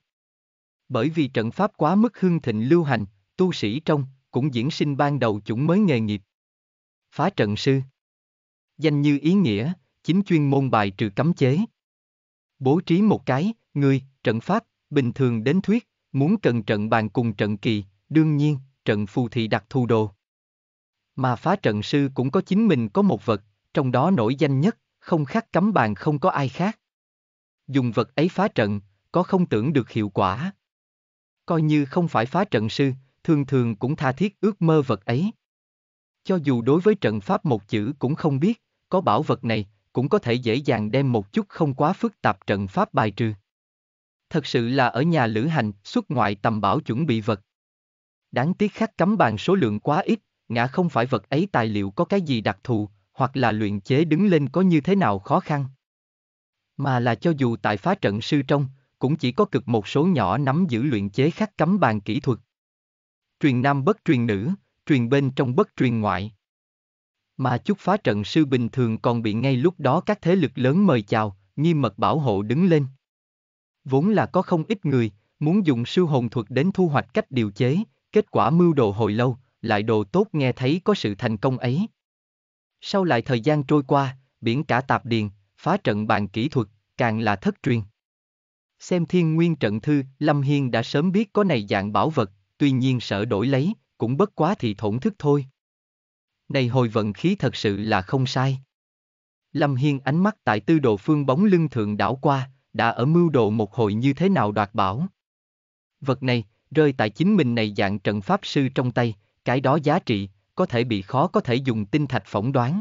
Bởi vì trận pháp quá mức hương thịnh lưu hành, tu sĩ trong, cũng diễn sinh ban đầu chủng mới nghề nghiệp. Phá trận sư. Danh như ý nghĩa, chính chuyên môn bài trừ cấm chế. Bố trí một cái, người, trận pháp, bình thường đến thuyết, muốn cần trận bàn cùng trận kỳ, đương nhiên, trận phù thị đặc thù đồ. Mà phá trận sư cũng có chính mình có một vật, trong đó nổi danh nhất, không khác cấm bàn không có ai khác. Dùng vật ấy phá trận, có không tưởng được hiệu quả. Coi như không phải phá trận sư, thường thường cũng tha thiết ước mơ vật ấy. Cho dù đối với trận pháp một chữ cũng không biết, có bảo vật này, cũng có thể dễ dàng đem một chút không quá phức tạp trận pháp bài trừ. Thật sự là ở nhà lữ hành, xuất ngoại tầm bảo chuẩn bị vật. Đáng tiếc khắc cấm bàn số lượng quá ít, ngã không phải vật ấy tài liệu có cái gì đặc thù, hoặc là luyện chế đứng lên có như thế nào khó khăn. Mà là cho dù tại phá trận sư trong, cũng chỉ có cực một số nhỏ nắm giữ luyện chế khắc cấm bàn kỹ thuật. Truyền nam bất truyền nữ, truyền bên trong bất truyền ngoại. Mà chút phá trận sư bình thường còn bị ngay lúc đó các thế lực lớn mời chào, nghiêm mật bảo hộ đứng lên. Vốn là có không ít người, muốn dùng sư hồn thuật đến thu hoạch cách điều chế, kết quả mưu đồ hồi lâu, lại đồ tốt nghe thấy có sự thành công ấy, sau lại thời gian trôi qua, biển cả tạp điền, phá trận bàn kỹ thuật, càng là thất truyền. Xem thiên nguyên trận thư, Lâm Hiên đã sớm biết có này dạng bảo vật, tuy nhiên sợ đổi lấy, cũng bất quá thì thổn thức thôi. Này hồi vận khí thật sự là không sai. Lâm Hiên ánh mắt tại tư đồ phương bóng lưng thượng đảo qua, đã ở mưu đồ một hồi như thế nào đoạt bảo. Vật này, rơi tại chính mình này dạng trận pháp sư trong tay, cái đó giá trị, có thể bị khó có thể dùng tinh thạch phỏng đoán.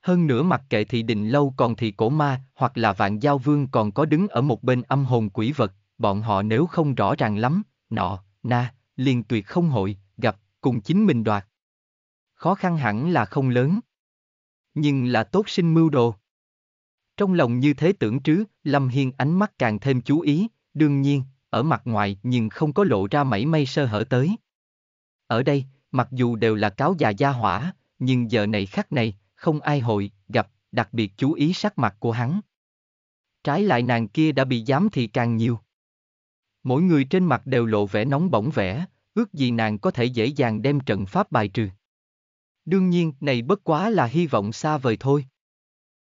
Hơn nữa mặc kệ thì định lâu còn thì cổ ma hoặc là vạn giao vương còn có đứng ở một bên âm hồn quỷ vật, bọn họ nếu không rõ ràng lắm, nọ, na, liền tuyệt không hội, gặp, cùng chính mình đoạt. Khó khăn hẳn là không lớn. Nhưng là tốt sinh mưu đồ. Trong lòng như thế tưởng trứ, Lâm Hiên ánh mắt càng thêm chú ý, đương nhiên, ở mặt ngoài nhưng không có lộ ra mảy may sơ hở tới. Ở đây, Mặc dù đều là cáo già gia hỏa, nhưng giờ này khắc này, không ai hội, gặp, đặc biệt chú ý sắc mặt của hắn. Trái lại nàng kia đã bị giám thì càng nhiều. Mỗi người trên mặt đều lộ vẻ nóng bỏng vẻ, ước gì nàng có thể dễ dàng đem trận pháp bài trừ. Đương nhiên, này bất quá là hy vọng xa vời thôi.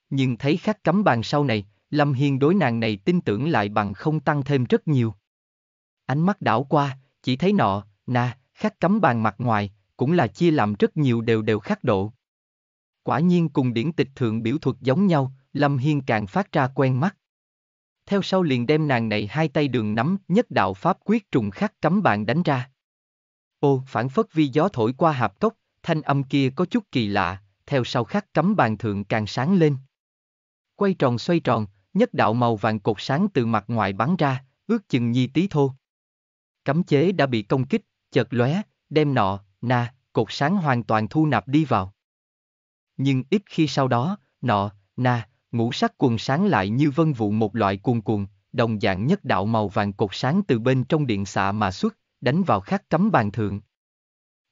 Nhưng thấy khắc cấm bàn sau này, Lâm Hiên đối nàng này tin tưởng lại bằng không tăng thêm rất nhiều. Ánh mắt đảo qua, chỉ thấy nọ, nà, khắc cấm bàn mặt ngoài, cũng là chia làm rất nhiều đều đều khắc độ. Quả nhiên cùng điển tịch thượng biểu thuật giống nhau, Lâm Hiên càng phát ra quen mắt. Theo sau liền đem nàng này hai tay đường nắm, nhất đạo pháp quyết trùng khắc cấm bàn đánh ra. Ô, phản phất vi gió thổi qua hạp cốc, thanh âm kia có chút kỳ lạ, theo sau khắc cấm bàn thượng càng sáng lên. Quay tròn xoay tròn, nhất đạo màu vàng cột sáng từ mặt ngoài bắn ra, ước chừng nhi tí thô. Cấm chế đã bị công kích, chợt lóe, đem nọ, na, cột sáng hoàn toàn thu nạp đi vào. Nhưng ít khi sau đó, nọ, na, ngũ sắc quần sáng lại như vân vụ một loại cuồn cuồn, đồng dạng nhất đạo màu vàng cột sáng từ bên trong điện xạ mà xuất, đánh vào khắc cấm bàn thượng.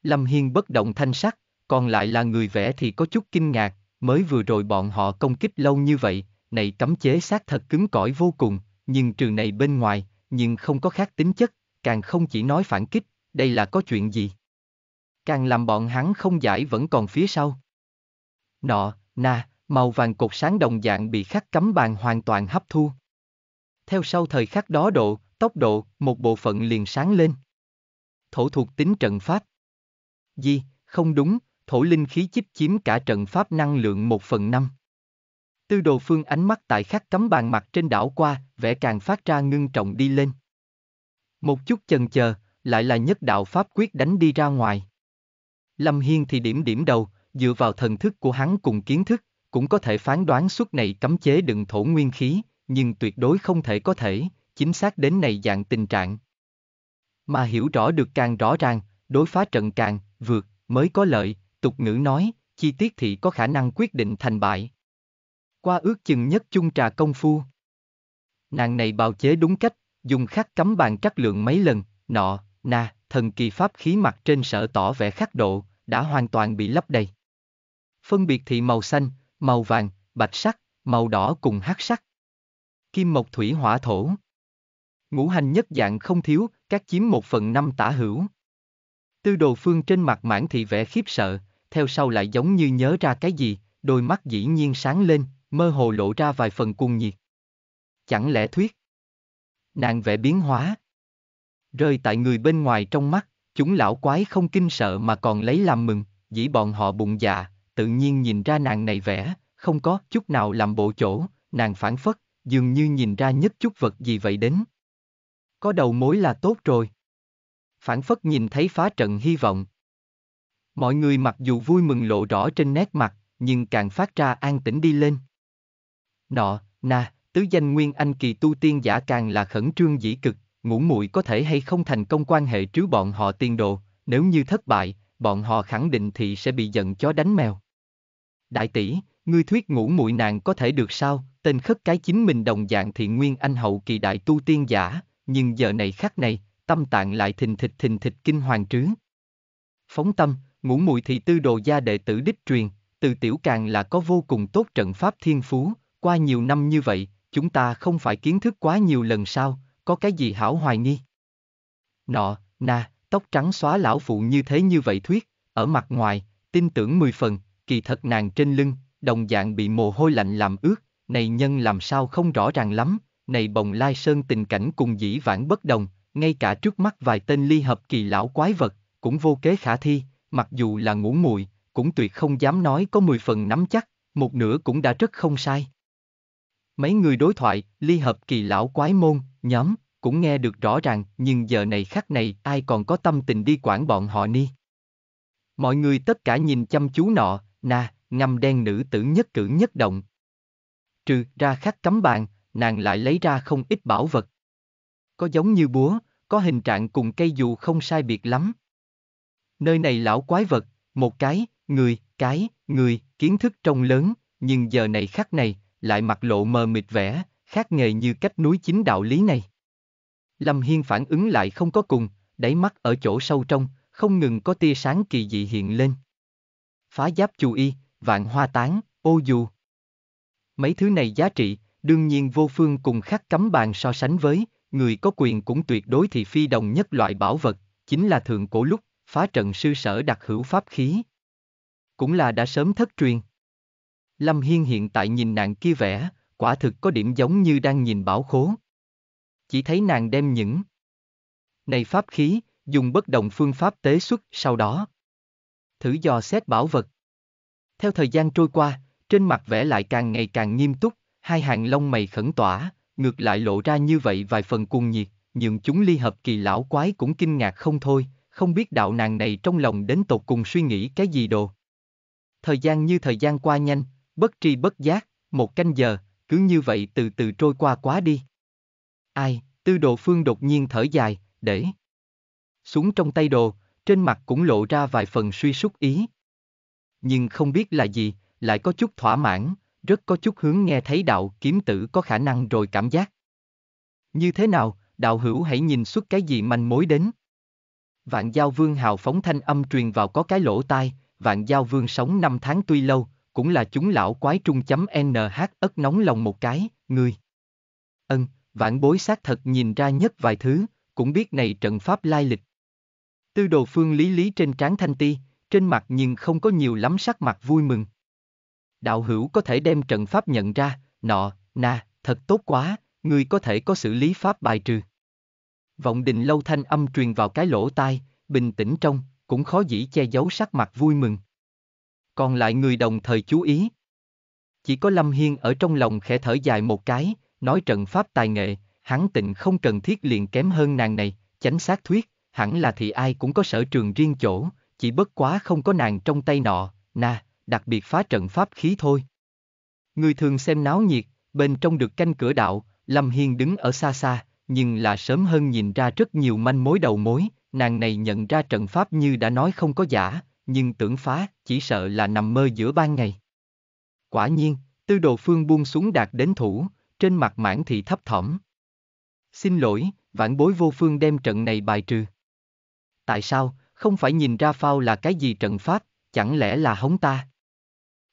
Lâm Hiên bất động thanh sắc, còn lại là người vẽ thì có chút kinh ngạc, mới vừa rồi bọn họ công kích lâu như vậy, này cấm chế xác thật cứng cỏi vô cùng, nhưng trừ này bên ngoài, nhưng không có khác tính chất, càng không chỉ nói phản kích, đây là có chuyện gì? Càng làm bọn hắn không giải vẫn còn phía sau. Nọ, na, màu vàng cột sáng đồng dạng bị khắc cấm bàn hoàn toàn hấp thu. Theo sau thời khắc đó độ, tốc độ, một bộ phận liền sáng lên. Thổ thuộc tính trận pháp. di không đúng, thổ linh khí chích chiếm cả trận pháp năng lượng một phần năm. Tư đồ phương ánh mắt tại khắc cấm bàn mặt trên đảo qua, vẻ càng phát ra ngưng trọng đi lên. Một chút chần chờ, lại là nhất đạo pháp quyết đánh đi ra ngoài. Lâm Hiên thì điểm điểm đầu, dựa vào thần thức của hắn cùng kiến thức, cũng có thể phán đoán suốt này cấm chế đừng thổ nguyên khí, nhưng tuyệt đối không thể có thể, chính xác đến này dạng tình trạng. Mà hiểu rõ được càng rõ ràng, đối phá trận càng, vượt, mới có lợi, tục ngữ nói, chi tiết thì có khả năng quyết định thành bại. Qua ước chừng nhất chung trà công phu. Nàng này bào chế đúng cách, dùng khắc cấm bàn trắc lượng mấy lần, nọ, nà, thần kỳ pháp khí mặt trên sở tỏ vẻ khắc độ, đã hoàn toàn bị lấp đầy. Phân biệt thị màu xanh, màu vàng, bạch sắc, màu đỏ cùng hắc sắc. Kim mộc thủy hỏa thổ. Ngũ hành nhất dạng không thiếu, các chiếm một phần năm tả hữu. Tư đồ phương trên mặt mãn thị vẻ khiếp sợ, theo sau lại giống như nhớ ra cái gì, đôi mắt dĩ nhiên sáng lên, mơ hồ lộ ra vài phần cuồng nhiệt. Chẳng lẽ thuyết? Nàng vẽ biến hóa, rơi tại người bên ngoài trong mắt, chúng lão quái không kinh sợ mà còn lấy làm mừng, dĩ bọn họ bụng dạ, tự nhiên nhìn ra nàng này vẻ, không có chút nào làm bộ chỗ, nàng phản phất, dường như nhìn ra nhất chút vật gì vậy đến. Có đầu mối là tốt rồi. Phản phất nhìn thấy phá trận hy vọng. Mọi người mặc dù vui mừng lộ rõ trên nét mặt, nhưng càng phát ra an tĩnh đi lên. Nọ, na, tứ danh nguyên anh kỳ tu tiên giả càng là khẩn trương dĩ cực, ngũ muội có thể hay không thành công quan hệ trứ bọn họ tiền đồ, nếu như thất bại, bọn họ khẳng định thì sẽ bị giận chó đánh mèo. Đại tỷ, ngươi thuyết ngũ muội nàng có thể được sao, tên khất cái chính mình đồng dạng thì nguyên anh hậu kỳ đại tu tiên giả, nhưng giờ này khắc này, tâm tạng lại thình thịch thình thịch kinh hoàng trứ. Phóng tâm, ngũ muội thì tư đồ gia đệ tử đích truyền, từ tiểu càng là có vô cùng tốt trận pháp thiên phú, qua nhiều năm như vậy, chúng ta không phải kiến thức quá nhiều lần sau, có cái gì hảo hoài nghi. Nọ, nà, tóc trắng xóa lão phụ như thế như vậy thuyết, ở mặt ngoài, tin tưởng mười phần, kỳ thật nàng trên lưng, đồng dạng bị mồ hôi lạnh làm ướt, này nhân làm sao không rõ ràng lắm, này bồng lai sơn tình cảnh cùng dĩ vãng bất đồng, ngay cả trước mắt vài tên ly hợp kỳ lão quái vật, cũng vô kế khả thi, mặc dù là ngủ muội cũng tuyệt không dám nói có mười phần nắm chắc, một nửa cũng đã rất không sai. Mấy người đối thoại, ly hợp kỳ lão quái môn, nhóm, cũng nghe được rõ ràng, nhưng giờ này khắc này ai còn có tâm tình đi quản bọn họ ni. Mọi người tất cả nhìn chăm chú nọ, na, ngâm đen nữ tử nhất cử nhất động. Trừ ra khắc cấm bàn, nàng lại lấy ra không ít bảo vật. Có giống như búa, có hình trạng cùng cây dù không sai biệt lắm. Nơi này lão quái vật, một cái, người, cái, người, kiến thức trông lớn, nhưng giờ này khắc này, lại mặt lộ mờ mịt vẻ, khác nghề như cách núi chính đạo lý này. Lâm Hiên phản ứng lại không có cùng, đáy mắt ở chỗ sâu trong, không ngừng có tia sáng kỳ dị hiện lên. Phá giáp chù y, vạn hoa tán, ô dù. Mấy thứ này giá trị, đương nhiên vô phương cùng khắc cấm bàn so sánh với, người có quyền cũng tuyệt đối thì phi đồng nhất loại bảo vật, chính là thượng cổ lúc, phá trận sư sở đặc hữu pháp khí. Cũng là đã sớm thất truyền. Lâm Hiên hiện tại nhìn nàng kia vẻ, quả thực có điểm giống như đang nhìn bảo khố. Chỉ thấy nàng đem những này pháp khí, dùng bất động phương pháp tế xuất sau đó. Thử dò xét bảo vật. Theo thời gian trôi qua, trên mặt vẽ lại càng ngày càng nghiêm túc, hai hàng lông mày khẩn tỏa, ngược lại lộ ra như vậy vài phần cuồng nhiệt, nhưng chúng ly hợp kỳ lão quái cũng kinh ngạc không thôi, không biết đạo nàng này trong lòng đến tột cùng suy nghĩ cái gì đồ. Thời gian như thời gian qua nhanh, bất tri bất giác, một canh giờ, cứ như vậy từ từ trôi qua quá đi. Ai, tư đồ phương đột nhiên thở dài, để xuống trong tay đồ, trên mặt cũng lộ ra vài phần suy sút ý. Nhưng không biết là gì, lại có chút thỏa mãn, rất có chút hướng nghe thấy đạo kiếm tử có khả năng rồi cảm giác. Như thế nào, đạo hữu hãy nhìn xuất cái gì manh mối đến. Vạn giao vương hào phóng thanh âm truyền vào có cái lỗ tai, vạn giao vương sống năm tháng tuy lâu, cũng là chúng lão quái trung chấm NH ất nóng lòng một cái, ngươi. Ân, vãn bối xác thật nhìn ra nhất vài thứ, cũng biết này trận pháp lai lịch. Tư đồ phương lý lý trên trán thanh ti, trên mặt nhưng không có nhiều lắm sắc mặt vui mừng. Đạo hữu có thể đem trận pháp nhận ra, nọ, na, thật tốt quá, ngươi có thể có xử lý pháp bài trừ. Vọng đình lâu thanh âm truyền vào cái lỗ tai, bình tĩnh trong, cũng khó dĩ che giấu sắc mặt vui mừng còn lại người đồng thời chú ý. Chỉ có Lâm Hiên ở trong lòng khẽ thở dài một cái, nói trận pháp tài nghệ, hắn tịnh không cần thiết liền kém hơn nàng này, chánh xác thuyết, hẳn là thì ai cũng có sở trường riêng chỗ, chỉ bất quá không có nàng trong tay nọ, nà, đặc biệt phá trận pháp khí thôi. Người thường xem náo nhiệt, bên trong được canh cửa đạo, Lâm Hiên đứng ở xa xa, nhưng là sớm hơn nhìn ra rất nhiều manh mối đầu mối, nàng này nhận ra trận pháp như đã nói không có giả, nhưng tưởng phá, chỉ sợ là nằm mơ giữa ban ngày. Quả nhiên, tư đồ phương buông xuống đạt đến thủ, trên mặt mãn thị thấp thỏm. Xin lỗi, vãn bối vô phương đem trận này bài trừ. Tại sao, không phải nhìn ra phao là cái gì trận pháp, chẳng lẽ là hống ta?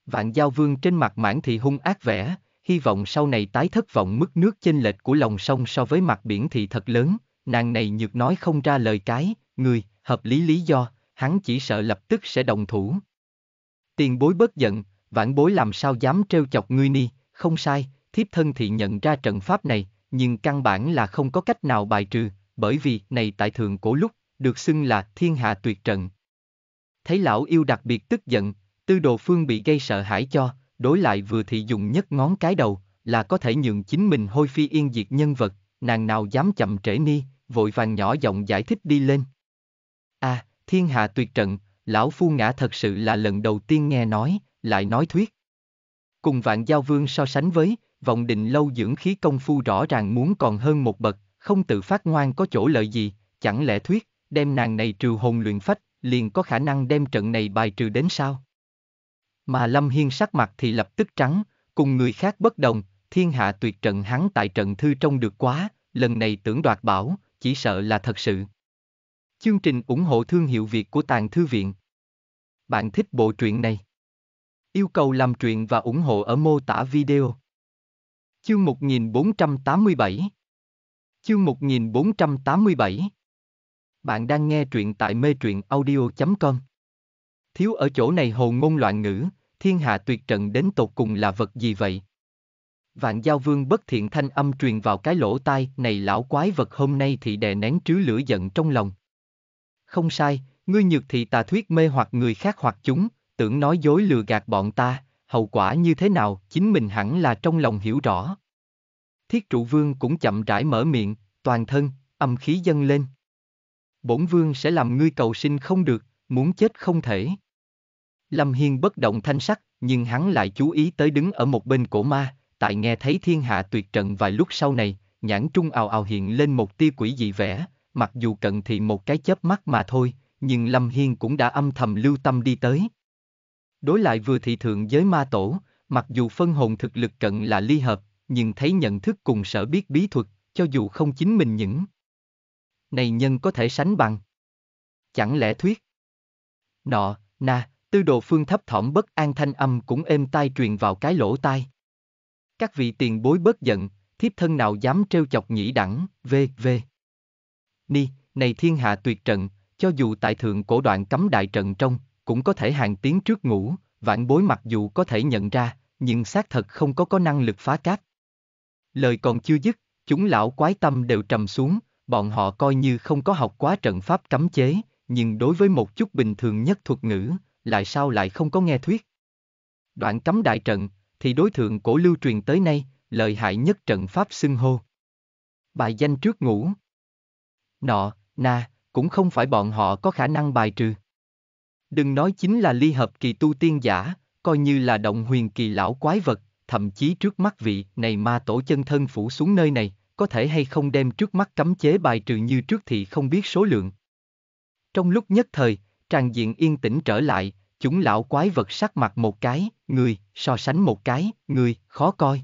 Vạn giao vương trên mặt mãn thị hung ác vẻ, hy vọng sau này tái thất vọng mức nước chênh lệch của lòng sông so với mặt biển thì thật lớn, nàng này nhược nói không ra lời cái, người, hợp lý lý do, hắn chỉ sợ lập tức sẽ đồng thủ. Tiền bối bớt giận, vãn bối làm sao dám trêu chọc ngươi ni, không sai, thiếp thân thì nhận ra trận pháp này, nhưng căn bản là không có cách nào bài trừ, bởi vì này tại thượng cổ lúc, được xưng là thiên hạ tuyệt trận. Thấy lão yêu đặc biệt tức giận, tư đồ phương bị gây sợ hãi cho, đối lại vừa thì dùng nhất ngón cái đầu, là có thể nhường chính mình hôi phi yên diệt nhân vật, nàng nào dám chậm trễ ni, vội vàng nhỏ giọng giải thích đi lên. a à, thiên hạ tuyệt trận, lão phu ngã thật sự là lần đầu tiên nghe nói, lại nói thuyết. Cùng vạn giao vương so sánh với, vòng định lâu dưỡng khí công phu rõ ràng muốn còn hơn một bậc, không tự phát ngoan có chỗ lợi gì, chẳng lẽ thuyết, đem nàng này trừ hồn luyện phách, liền có khả năng đem trận này bài trừ đến sao? Mà Lâm Hiên sắc mặt thì lập tức trắng, cùng người khác bất đồng, thiên hạ tuyệt trận hắn tại trận thư trong được quá, lần này tưởng đoạt bảo, chỉ sợ là thật sự. Chương trình ủng hộ thương hiệu Việt của Tàng Thư Viện. Bạn thích bộ truyện này? Yêu cầu làm truyện và ủng hộ ở mô tả video. Chương 1487 Chương 1487 Bạn đang nghe truyện tại mê truyện audio.com Thiếu ở chỗ này hồ ngôn loạn ngữ, thiên hạ tuyệt trận đến tột cùng là vật gì vậy? Vạn giao vương bất thiện thanh âm truyền vào cái lỗ tai này lão quái vật hôm nay thì đè nén trứ lửa giận trong lòng. Không sai, ngươi nhược thị tà thuyết mê hoặc người khác hoặc chúng, tưởng nói dối lừa gạt bọn ta, hậu quả như thế nào chính mình hẳn là trong lòng hiểu rõ. Thiết trụ vương cũng chậm rãi mở miệng, toàn thân, âm khí dâng lên. Bổn vương sẽ làm ngươi cầu sinh không được, muốn chết không thể. Lâm Hiên bất động thanh sắc, nhưng hắn lại chú ý tới đứng ở một bên cổ ma, tại nghe thấy thiên hạ tuyệt trận vài lúc sau này, nhãn trung ào ào hiện lên một tia quỷ dị vẻ mặc dù cận thị một cái chớp mắt mà thôi, nhưng Lâm Hiên cũng đã âm thầm lưu tâm đi tới. Đối lại vừa thị thượng giới ma tổ, mặc dù phân hồn thực lực cận là ly hợp, nhưng thấy nhận thức cùng sở biết bí thuật, cho dù không chính mình những này nhân có thể sánh bằng. Chẳng lẽ thuyết nọ, na, tư đồ phương thấp thỏm bất an thanh âm cũng êm tai truyền vào cái lỗ tai. Các vị tiền bối bớt giận, thiếp thân nào dám trêu chọc nhĩ đẳng, v, v ni, này thiên hạ tuyệt trận, cho dù tại thượng cổ đoạn cấm đại trận trong, cũng có thể hàng tiếng trước ngủ, vạn bối mặc dù có thể nhận ra, nhưng xác thật không có có năng lực phá cát. Lời còn chưa dứt, chúng lão quái tâm đều trầm xuống, bọn họ coi như không có học quá trận pháp cấm chế, nhưng đối với một chút bình thường nhất thuật ngữ, lại sao lại không có nghe thuyết. Đoạn cấm đại trận, thì đối thượng cổ lưu truyền tới nay, lợi hại nhất trận pháp xưng hô. Bài danh trước ngủ nọ, na, cũng không phải bọn họ có khả năng bài trừ. Đừng nói chính là ly hợp kỳ tu tiên giả, coi như là động huyền kỳ lão quái vật, thậm chí trước mắt vị này ma tổ chân thân phủ xuống nơi này, có thể hay không đem trước mắt cấm chế bài trừ như trước thì không biết số lượng. Trong lúc nhất thời, tràn diện yên tĩnh trở lại, chúng lão quái vật sắc mặt một cái, người, so sánh một cái, người, khó coi.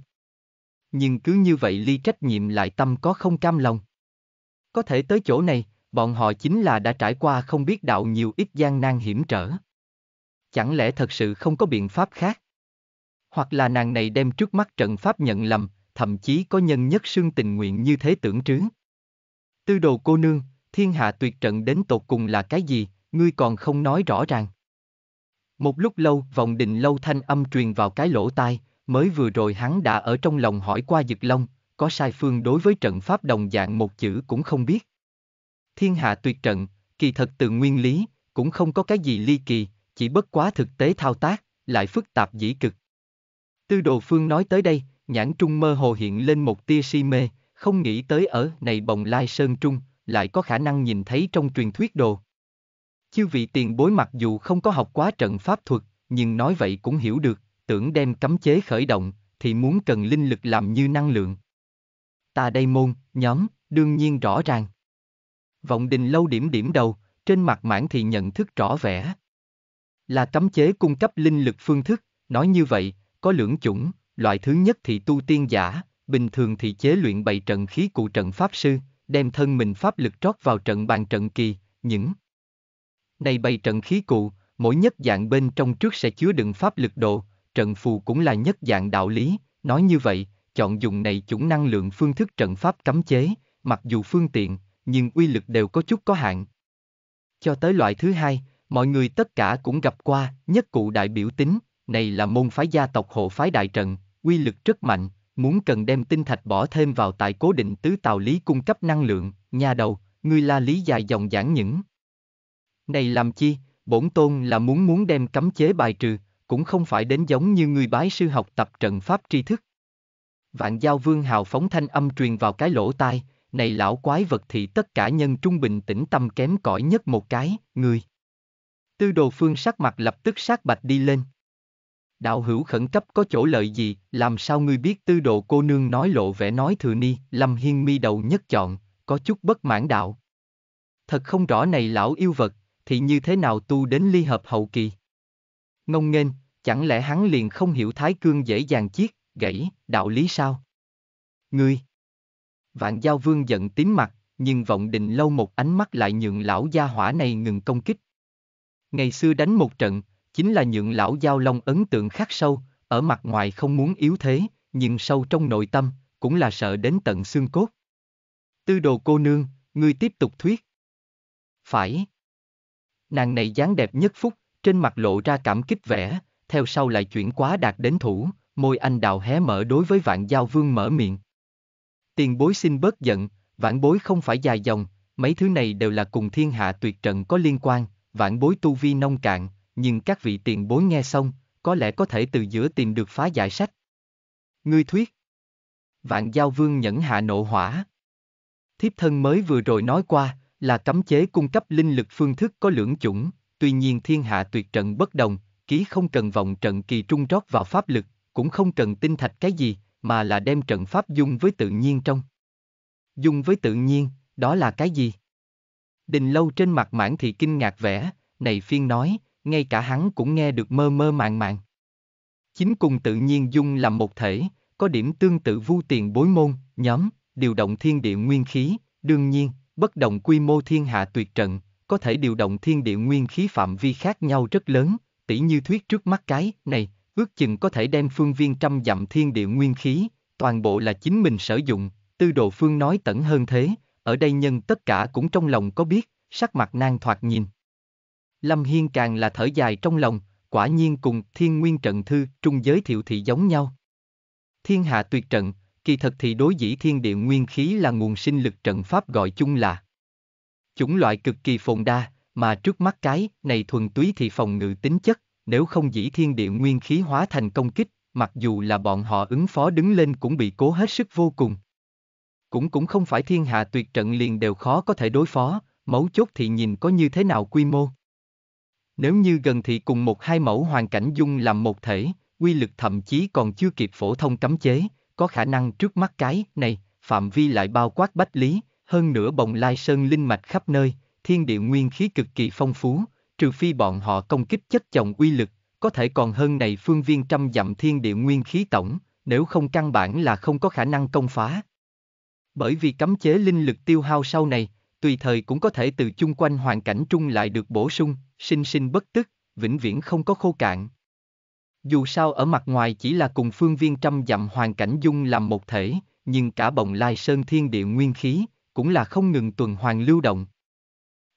Nhưng cứ như vậy ly trách nhiệm lại tâm có không cam lòng. Có thể tới chỗ này, bọn họ chính là đã trải qua không biết đạo nhiều ít gian nan hiểm trở. Chẳng lẽ thật sự không có biện pháp khác? Hoặc là nàng này đem trước mắt trận pháp nhận lầm, thậm chí có nhân nhất xương tình nguyện như thế tưởng trướng. Tư đồ cô nương, thiên hạ tuyệt trận đến tột cùng là cái gì, ngươi còn không nói rõ ràng. Một lúc lâu, vòng đình lâu thanh âm truyền vào cái lỗ tai, mới vừa rồi hắn đã ở trong lòng hỏi qua Dực Long, có sai phương đối với trận pháp đồng dạng một chữ cũng không biết. Thiên hạ tuyệt trận, kỳ thật từ nguyên lý, cũng không có cái gì ly kỳ, chỉ bất quá thực tế thao tác, lại phức tạp dĩ cực. Tư đồ phương nói tới đây, nhãn trung mơ hồ hiện lên một tia si mê, không nghĩ tới ở này bồng lai sơn trung, lại có khả năng nhìn thấy trong truyền thuyết đồ. Chư vị tiền bối mặc dù không có học quá trận pháp thuật, nhưng nói vậy cũng hiểu được, tưởng đem cấm chế khởi động, thì muốn cần linh lực làm như năng lượng. Ta Đây Môn, nhóm, đương nhiên rõ ràng. Vọng đình lâu điểm điểm đầu, trên mặt mãn thì nhận thức rõ vẻ. Là cấm chế cung cấp linh lực phương thức, nói như vậy, có lưỡng chủng, loại thứ nhất thì tu tiên giả, bình thường thì chế luyện bày trận khí cụ trận pháp sư, đem thân mình pháp lực trót vào trận bàn trận kỳ, những này bày trận khí cụ, mỗi nhất dạng bên trong trước sẽ chứa đựng pháp lực độ, trận phù cũng là nhất dạng đạo lý, nói như vậy, chọn dùng này chủng năng lượng phương thức trận pháp cấm chế, mặc dù phương tiện, nhưng uy lực đều có chút có hạn. Cho tới loại thứ hai, mọi người tất cả cũng gặp qua, nhất cụ đại biểu tính, này là môn phái gia tộc hộ phái đại trận, uy lực rất mạnh, muốn cần đem tinh thạch bỏ thêm vào tại cố định tứ tào lý cung cấp năng lượng, nhà đầu, ngươi la lý dài dòng giảng những. Này làm chi, bổn tôn là muốn muốn đem cấm chế bài trừ, cũng không phải đến giống như người bái sư học tập trận pháp tri thức. Vạn giao vương hào phóng thanh âm truyền vào cái lỗ tai, này lão quái vật thì tất cả nhân trung bình tĩnh tâm kém cỏi nhất một cái, người. Tư đồ phương sắc mặt lập tức sát bạch đi lên. Đạo hữu khẩn cấp có chỗ lợi gì, làm sao ngươi biết tư đồ cô nương nói lộ vẻ nói thừa ni, lâm hiên mi đầu nhất chọn, có chút bất mãn đạo. Thật không rõ này lão yêu vật, thì như thế nào tu đến ly hợp hậu kỳ. Ngông nghênh, chẳng lẽ hắn liền không hiểu thái cương dễ dàng chiết, gãy, đạo lý sao? Ngươi! Vạn Giao Vương giận tím mặt, nhưng vọng định lâu một ánh mắt lại nhượng lão gia hỏa này ngừng công kích. Ngày xưa đánh một trận, chính là nhượng lão Giao Long ấn tượng khắc sâu, ở mặt ngoài không muốn yếu thế, nhưng sâu trong nội tâm, cũng là sợ đến tận xương cốt. Tư đồ cô nương, ngươi tiếp tục thuyết. Phải. Nàng này dáng đẹp nhất phúc, trên mặt lộ ra cảm kích vẻ, theo sau lại chuyển quá đạt đến thủ, môi anh đào hé mở đối với vạn giao vương mở miệng. Tiền bối xin bớt giận, vạn bối không phải dài dòng, mấy thứ này đều là cùng thiên hạ tuyệt trận có liên quan, vạn bối tu vi nông cạn, nhưng các vị tiền bối nghe xong, có lẽ có thể từ giữa tìm được phá giải sách. Ngươi thuyết. Vạn giao vương nhẫn hạ nộ hỏa. Thiếp thân mới vừa rồi nói qua, là cấm chế cung cấp linh lực phương thức có lưỡng chủng, tuy nhiên thiên hạ tuyệt trận bất đồng, ký không cần vòng trận kỳ trung trót vào pháp lực, cũng không cần tinh thạch cái gì, mà là đem trận pháp dung với tự nhiên trong. Dung với tự nhiên, đó là cái gì? Đình lâu trên mặt mãn thì kinh ngạc vẻ, này phiên nói, ngay cả hắn cũng nghe được mơ mơ màng màng. Chính cùng tự nhiên dung làm một thể, có điểm tương tự vu tiền bối môn, nhóm, điều động thiên địa nguyên khí, đương nhiên, bất đồng quy mô thiên hạ tuyệt trận, có thể điều động thiên địa nguyên khí phạm vi khác nhau rất lớn, tỉ như thuyết trước mắt cái, này, ước chừng có thể đem phương viên trăm dặm thiên địa nguyên khí, toàn bộ là chính mình sử dụng, tư đồ phương nói tẩn hơn thế, ở đây nhân tất cả cũng trong lòng có biết, sắc mặt nang thoạt nhìn. Lâm Hiên càng là thở dài trong lòng, quả nhiên cùng thiên nguyên trận thư trung giới thiệu thị giống nhau. Thiên hạ tuyệt trận, kỳ thật thì đối dĩ thiên địa nguyên khí là nguồn sinh lực trận pháp gọi chung là chủng loại cực kỳ phồn đa, mà trước mắt cái này thuần túy thì phòng ngự tính chất, nếu không dĩ thiên địa nguyên khí hóa thành công kích, mặc dù là bọn họ ứng phó đứng lên cũng bị cố hết sức vô cùng. Cũng cũng không phải thiên hạ tuyệt trận liền đều khó có thể đối phó, mấu chốt thì nhìn có như thế nào quy mô. Nếu như gần thị cùng một hai mẫu hoàn cảnh dung làm một thể, quy lực thậm chí còn chưa kịp phổ thông cấm chế, có khả năng trước mắt cái này, phạm vi lại bao quát bách lý, hơn nữa bồng lai sơn linh mạch khắp nơi, thiên địa nguyên khí cực kỳ phong phú, trừ phi bọn họ công kích chất chồng uy lực, có thể còn hơn này phương viên trăm dặm thiên địa nguyên khí tổng, nếu không căn bản là không có khả năng công phá. Bởi vì cấm chế linh lực tiêu hao sau này, tùy thời cũng có thể từ chung quanh hoàn cảnh trung lại được bổ sung, sinh sinh bất tức, vĩnh viễn không có khô cạn. Dù sao ở mặt ngoài chỉ là cùng phương viên trăm dặm hoàn cảnh dung làm một thể, nhưng cả bồng lai sơn thiên địa nguyên khí, cũng là không ngừng tuần hoàn lưu động,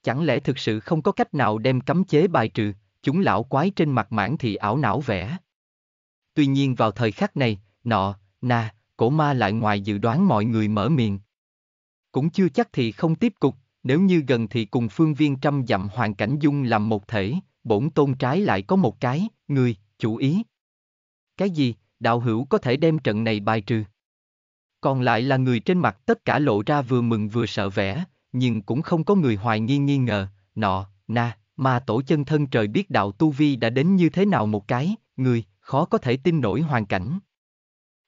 Chẳng lẽ thực sự không có cách nào đem cấm chế bài trừ, chúng lão quái trên mặt mãn thì ảo não vẽ. Tuy nhiên vào thời khắc này, nọ, na, cổ ma lại ngoài dự đoán mọi người mở miệng. Cũng chưa chắc thì không tiếp cục, nếu như gần thì cùng phương viên trăm dặm hoàn cảnh dung làm một thể, bổn tôn trái lại có một cái, người, chủ ý. Cái gì, đạo hữu có thể đem trận này bài trừ. Còn lại là người trên mặt tất cả lộ ra vừa mừng vừa sợ vẻ nhưng cũng không có người hoài nghi nghi ngờ, nọ, na, mà tổ chân thân trời biết đạo Tu Vi đã đến như thế nào một cái, người, khó có thể tin nổi hoàn cảnh.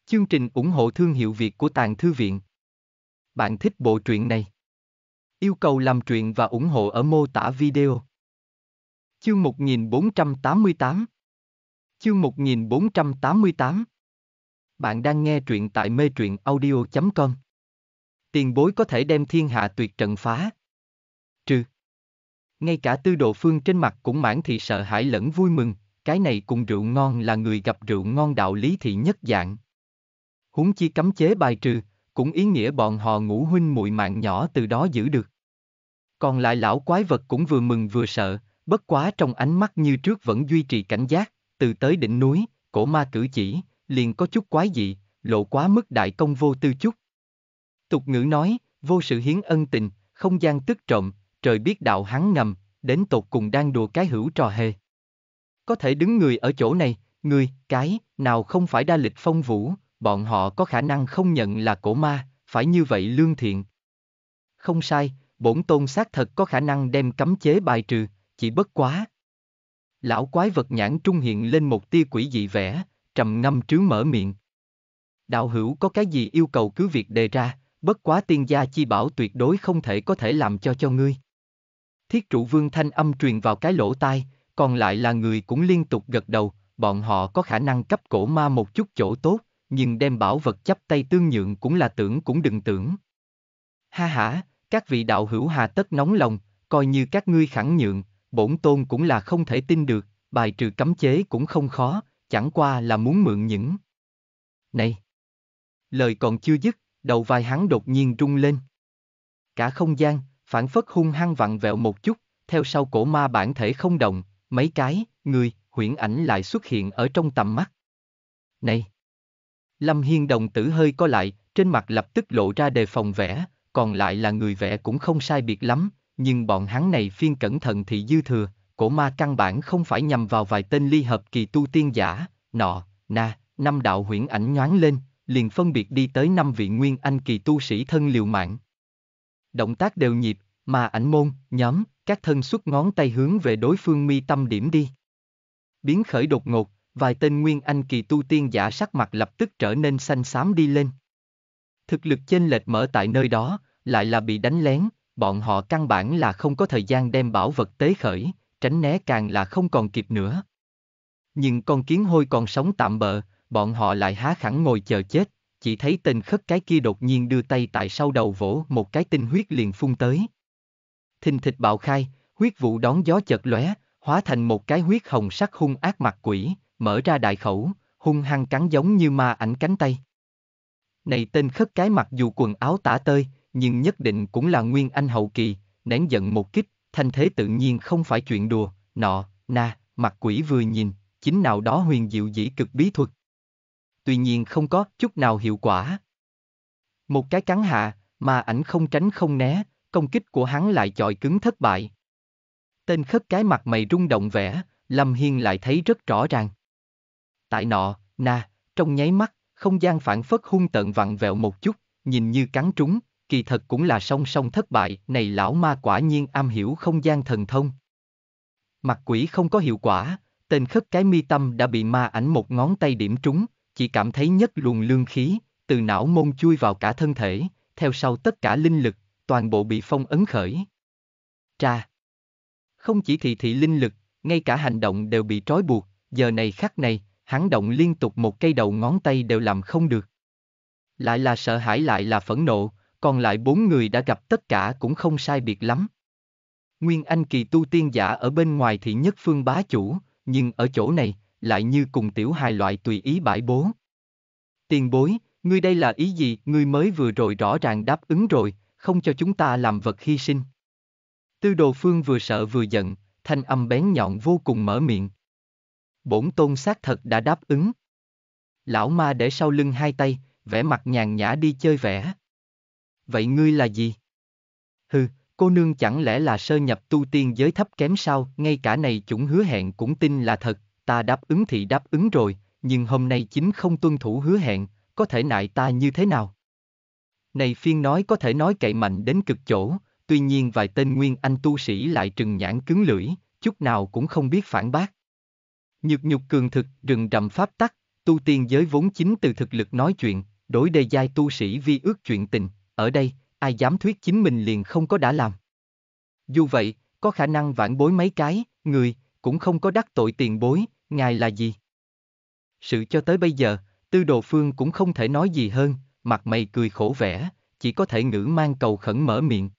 Chương trình ủng hộ thương hiệu Việt của Tàng Thư Viện Bạn thích bộ truyện này? Yêu cầu làm truyện và ủng hộ ở mô tả video. Chương 1488 Chương 1488 Bạn đang nghe truyện tại mê truyện audio.com tiền bối có thể đem thiên hạ tuyệt trận phá. Trừ. Ngay cả tư độ phương trên mặt cũng mãn thị sợ hãi lẫn vui mừng, cái này cùng rượu ngon là người gặp rượu ngon đạo lý thị nhất dạng. Huống chi cấm chế bài trừ, cũng ý nghĩa bọn họ ngũ huynh muội mạng nhỏ từ đó giữ được. Còn lại lão quái vật cũng vừa mừng vừa sợ, bất quá trong ánh mắt như trước vẫn duy trì cảnh giác, từ tới đỉnh núi, cổ ma cử chỉ, liền có chút quái dị, lộ quá mức đại công vô tư chút, Tục ngữ nói, vô sự hiến ân tình, không gian tức trộm, trời biết đạo hắn ngầm, đến tột cùng đang đùa cái hữu trò hề. Có thể đứng người ở chỗ này, người, cái, nào không phải đa lịch phong vũ, bọn họ có khả năng không nhận là cổ ma, phải như vậy lương thiện. Không sai, bổn tôn xác thật có khả năng đem cấm chế bài trừ, chỉ bất quá. Lão quái vật nhãn trung hiện lên một tia quỷ dị vẻ, trầm ngâm trứ mở miệng. Đạo hữu có cái gì yêu cầu cứ việc đề ra, bất quá tiên gia chi bảo tuyệt đối không thể có thể làm cho cho ngươi. Thiết trụ vương thanh âm truyền vào cái lỗ tai, còn lại là người cũng liên tục gật đầu, bọn họ có khả năng cấp cổ ma một chút chỗ tốt, nhưng đem bảo vật chấp tay tương nhượng cũng là tưởng cũng đừng tưởng. Ha ha, các vị đạo hữu hà tất nóng lòng, coi như các ngươi khẳng nhượng, bổn tôn cũng là không thể tin được, bài trừ cấm chế cũng không khó, chẳng qua là muốn mượn những. Này! Lời còn chưa dứt, đầu vai hắn đột nhiên rung lên. Cả không gian, phản phất hung hăng vặn vẹo một chút, theo sau cổ ma bản thể không động, mấy cái, người, huyễn ảnh lại xuất hiện ở trong tầm mắt. Này! Lâm Hiên đồng tử hơi co lại, trên mặt lập tức lộ ra đề phòng vẽ, còn lại là người vẽ cũng không sai biệt lắm, nhưng bọn hắn này phiên cẩn thận thì dư thừa, cổ ma căn bản không phải nhằm vào vài tên ly hợp kỳ tu tiên giả, nọ, na, năm đạo huyễn ảnh nhoáng lên, liền phân biệt đi tới năm vị nguyên anh kỳ tu sĩ thân liều mạng. Động tác đều nhịp, mà ảnh môn, nhóm, các thân xuất ngón tay hướng về đối phương mi tâm điểm đi. Biến khởi đột ngột, vài tên nguyên anh kỳ tu tiên giả sắc mặt lập tức trở nên xanh xám đi lên. Thực lực chênh lệch mở tại nơi đó, lại là bị đánh lén, bọn họ căn bản là không có thời gian đem bảo vật tế khởi, tránh né càng là không còn kịp nữa. Nhưng con kiến hôi còn sống tạm bợ, bọn họ lại há khẳng ngồi chờ chết, chỉ thấy tên khất cái kia đột nhiên đưa tay tại sau đầu vỗ một cái tinh huyết liền phun tới. Thình thịt bạo khai, huyết vụ đón gió chợt lóe, hóa thành một cái huyết hồng sắc hung ác mặt quỷ, mở ra đại khẩu, hung hăng cắn giống như ma ảnh cánh tay. Này tên khất cái mặc dù quần áo tả tơi, nhưng nhất định cũng là nguyên anh hậu kỳ, nén giận một kích, thanh thế tự nhiên không phải chuyện đùa, nọ, na, mặt quỷ vừa nhìn, chính nào đó huyền diệu dĩ cực bí thuật tuy nhiên không có chút nào hiệu quả. Một cái cắn hạ, mà ảnh không tránh không né, công kích của hắn lại chọi cứng thất bại. Tên khất cái mặt mày rung động vẻ, Lâm Hiên lại thấy rất rõ ràng. Tại nọ, na, trong nháy mắt, không gian phản phất hung tận vặn vẹo một chút, nhìn như cắn trúng, kỳ thật cũng là song song thất bại, này lão ma quả nhiên am hiểu không gian thần thông. Mặt quỷ không có hiệu quả, tên khất cái mi tâm đã bị ma ảnh một ngón tay điểm trúng, chỉ cảm thấy nhất luồng lương khí, từ não môn chui vào cả thân thể, theo sau tất cả linh lực, toàn bộ bị phong ấn khởi. Tra. Không chỉ thị thị linh lực, ngay cả hành động đều bị trói buộc, giờ này khắc này, hắn động liên tục một cây đầu ngón tay đều làm không được. Lại là sợ hãi lại là phẫn nộ, còn lại bốn người đã gặp tất cả cũng không sai biệt lắm. Nguyên Anh kỳ tu tiên giả ở bên ngoài thì nhất phương bá chủ, nhưng ở chỗ này, lại như cùng tiểu hài loại tùy ý bãi bố. Tiền bối, ngươi đây là ý gì, ngươi mới vừa rồi rõ ràng đáp ứng rồi, không cho chúng ta làm vật hy sinh. Tư đồ phương vừa sợ vừa giận, thanh âm bén nhọn vô cùng mở miệng. Bổn tôn xác thật đã đáp ứng. Lão ma để sau lưng hai tay, vẻ mặt nhàn nhã đi chơi vẽ. Vậy ngươi là gì? Hừ, cô nương chẳng lẽ là sơ nhập tu tiên giới thấp kém sao, ngay cả này chúng hứa hẹn cũng tin là thật, ta đáp ứng thì đáp ứng rồi, nhưng hôm nay chính không tuân thủ hứa hẹn, có thể nại ta như thế nào? Này phiên nói có thể nói cậy mạnh đến cực chỗ, tuy nhiên vài tên nguyên anh tu sĩ lại trừng nhãn cứng lưỡi, chút nào cũng không biết phản bác. Nhược nhục cường thực, rừng rậm pháp tắc, tu tiên giới vốn chính từ thực lực nói chuyện, đối đề giai tu sĩ vi ước chuyện tình, ở đây, ai dám thuyết chính mình liền không có đã làm. Dù vậy, có khả năng vãn bối mấy cái, người, cũng không có đắc tội tiền bối, ngài là gì? Sự cho tới bây giờ, tư đồ phương cũng không thể nói gì hơn, mặt mày cười khổ vẻ, chỉ có thể ngữ mang cầu khẩn mở miệng.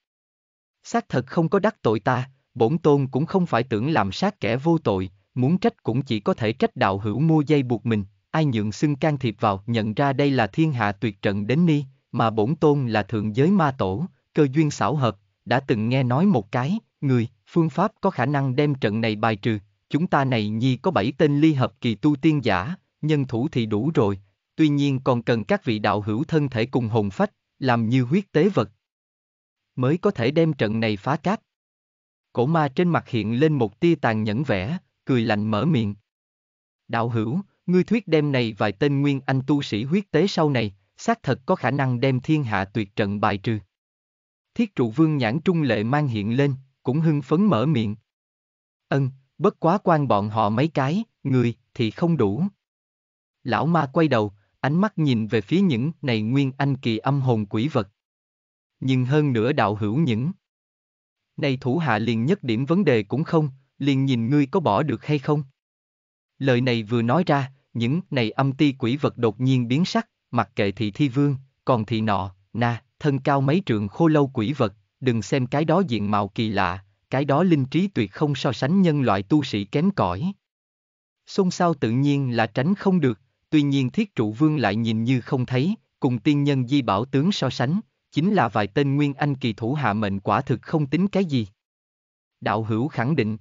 Xác thật không có đắc tội ta, bổn tôn cũng không phải tưởng làm sát kẻ vô tội, muốn trách cũng chỉ có thể trách đạo hữu mua dây buộc mình, ai nhượng xưng can thiệp vào nhận ra đây là thiên hạ tuyệt trận đến ni, mà bổn tôn là thượng giới ma tổ, cơ duyên xảo hợp, đã từng nghe nói một cái, người, phương pháp có khả năng đem trận này bài trừ, chúng ta này nhi có bảy tên ly hợp kỳ tu tiên giả, nhân thủ thì đủ rồi, tuy nhiên còn cần các vị đạo hữu thân thể cùng hồn phách, làm như huyết tế vật. Mới có thể đem trận này phá cát. Cổ ma trên mặt hiện lên một tia tàn nhẫn vẻ, cười lạnh mở miệng. Đạo hữu, ngươi thuyết đem này vài tên nguyên anh tu sĩ huyết tế sau này, xác thật có khả năng đem thiên hạ tuyệt trận bài trừ. Thiết trụ vương nhãn trung lệ mang hiện lên, cũng hưng phấn mở miệng. Ân, bất quá quan bọn họ mấy cái, người, thì không đủ. Lão ma quay đầu, ánh mắt nhìn về phía những này nguyên anh kỳ âm hồn quỷ vật. Nhưng hơn nữa đạo hữu những. Này thủ hạ liền nhất điểm vấn đề cũng không, liền nhìn ngươi có bỏ được hay không. Lời này vừa nói ra, những này âm ti quỷ vật đột nhiên biến sắc, mặc kệ thị thi vương, còn thị nọ, na, thân cao mấy trường khô lâu quỷ vật, đừng xem cái đó diện mạo kỳ lạ, cái đó linh trí tuyệt không so sánh nhân loại tu sĩ kém cỏi. Xôn xao tự nhiên là tránh không được, tuy nhiên thiết trụ vương lại nhìn như không thấy, cùng tiên nhân di bảo tướng so sánh, chính là vài tên nguyên anh kỳ thủ hạ mệnh quả thực không tính cái gì. Đạo hữu khẳng định.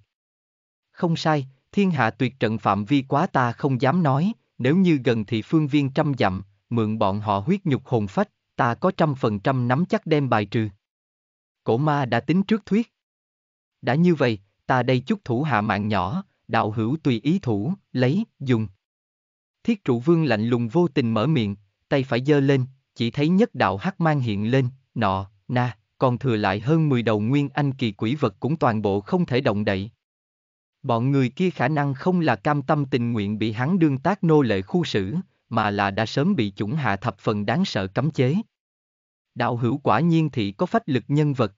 Không sai, thiên hạ tuyệt trận phạm vi quá ta không dám nói, nếu như gần thị phương viên trăm dặm, mượn bọn họ huyết nhục hồn phách, ta có trăm phần trăm nắm chắc đem bài trừ. Cổ ma đã tính trước thuyết đã như vậy, ta đây chút thủ hạ mạng nhỏ, đạo hữu tùy ý thủ, lấy, dùng. Thiết trụ vương lạnh lùng vô tình mở miệng, tay phải giơ lên, chỉ thấy nhất đạo hắc mang hiện lên, nọ, na, còn thừa lại hơn 10 đầu nguyên anh kỳ quỷ vật cũng toàn bộ không thể động đậy. Bọn người kia khả năng không là cam tâm tình nguyện bị hắn đương tác nô lệ khu xử, mà là đã sớm bị chủng hạ thập phần đáng sợ cấm chế. Đạo hữu quả nhiên thị có phách lực nhân vật,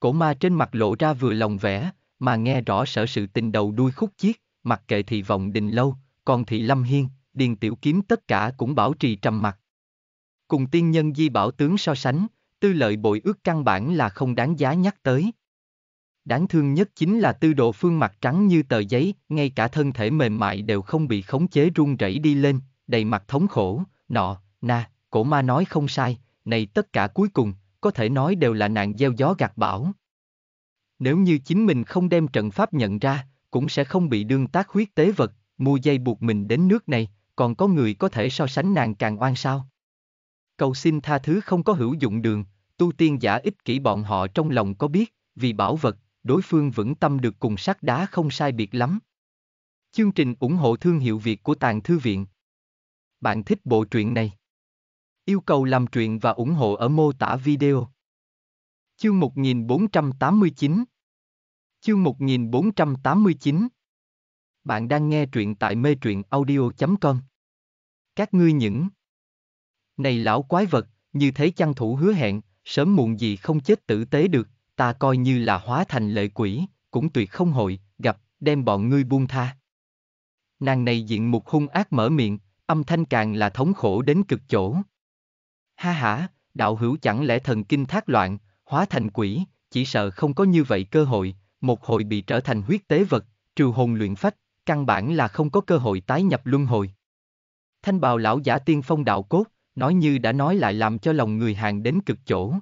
Cổ ma trên mặt lộ ra vừa lòng vẻ, mà nghe rõ sở sự tình đầu đuôi khúc chiết, mặc kệ thì vòng đình lâu, còn thị lâm hiên, điền tiểu kiếm tất cả cũng bảo trì trầm mặt. Cùng tiên nhân di bảo tướng so sánh, tư lợi bội ước căn bản là không đáng giá nhắc tới. Đáng thương nhất chính là tư độ phương mặt trắng như tờ giấy, ngay cả thân thể mềm mại đều không bị khống chế run rẩy đi lên, đầy mặt thống khổ, nọ, na, cổ ma nói không sai, này tất cả cuối cùng, có thể nói đều là nạn gieo gió gạt bão. Nếu như chính mình không đem trận pháp nhận ra, cũng sẽ không bị đương tác huyết tế vật, mua dây buộc mình đến nước này, còn có người có thể so sánh nàng càng oan sao. Cầu xin tha thứ không có hữu dụng đường, tu tiên giả ích kỷ bọn họ trong lòng có biết, vì bảo vật, đối phương vững tâm được cùng sắt đá không sai biệt lắm. Chương trình ủng hộ thương hiệu Việt của Tàng Thư Viện. Bạn thích bộ truyện này? Yêu cầu làm truyện và ủng hộ ở mô tả video. Chương 1489 Chương 1489 Bạn đang nghe truyện tại mê truyện audio.com Các ngươi những Này lão quái vật, như thế chăn thủ hứa hẹn, sớm muộn gì không chết tử tế được, ta coi như là hóa thành lệ quỷ, cũng tuyệt không hội, gặp, đem bọn ngươi buông tha. Nàng này diện mục hung ác mở miệng, âm thanh càng là thống khổ đến cực chỗ. Ha hả, đạo hữu chẳng lẽ thần kinh thác loạn, hóa thành quỷ, chỉ sợ không có như vậy cơ hội, một hội bị trở thành huyết tế vật, trừ hồn luyện phách, căn bản là không có cơ hội tái nhập luân hồi. Thanh bào lão giả tiên phong đạo cốt, nói như đã nói lại làm cho lòng người hàng đến cực chỗ.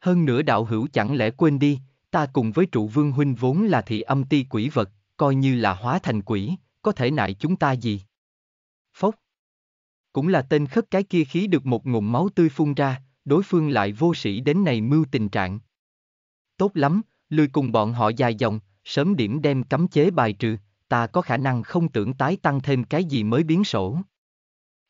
Hơn nữa đạo hữu chẳng lẽ quên đi, ta cùng với trụ vương huynh vốn là thị âm ti quỷ vật, coi như là hóa thành quỷ, có thể nại chúng ta gì? Cũng là tên khất cái kia khí được một ngụm máu tươi phun ra, đối phương lại vô sĩ đến này mưu tình trạng. Tốt lắm, lười cùng bọn họ dài dòng, sớm điểm đem cấm chế bài trừ, ta có khả năng không tưởng tái tăng thêm cái gì mới biến sổ.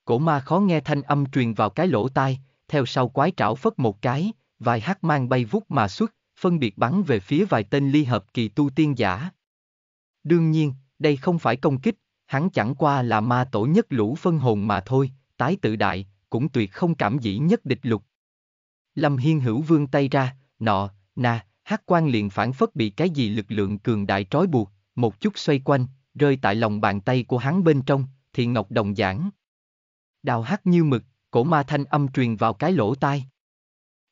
Cổ ma khó nghe thanh âm truyền vào cái lỗ tai, theo sau quái trảo phất một cái, vài hắc mang bay vút mà xuất, phân biệt bắn về phía vài tên ly hợp kỳ tu tiên giả. Đương nhiên, đây không phải công kích, hắn chẳng qua là ma tổ nhất lũ phân hồn mà thôi, tái tự đại, cũng tuyệt không cảm dĩ nhất địch lục. Lâm Hiên hữu vương tay ra, nọ, na, hát quan liền phản phất bị cái gì lực lượng cường đại trói buộc, một chút xoay quanh, rơi tại lòng bàn tay của hắn bên trong, thì ngọc đồng giảng. Đào hát như mực, cổ ma thanh âm truyền vào cái lỗ tai.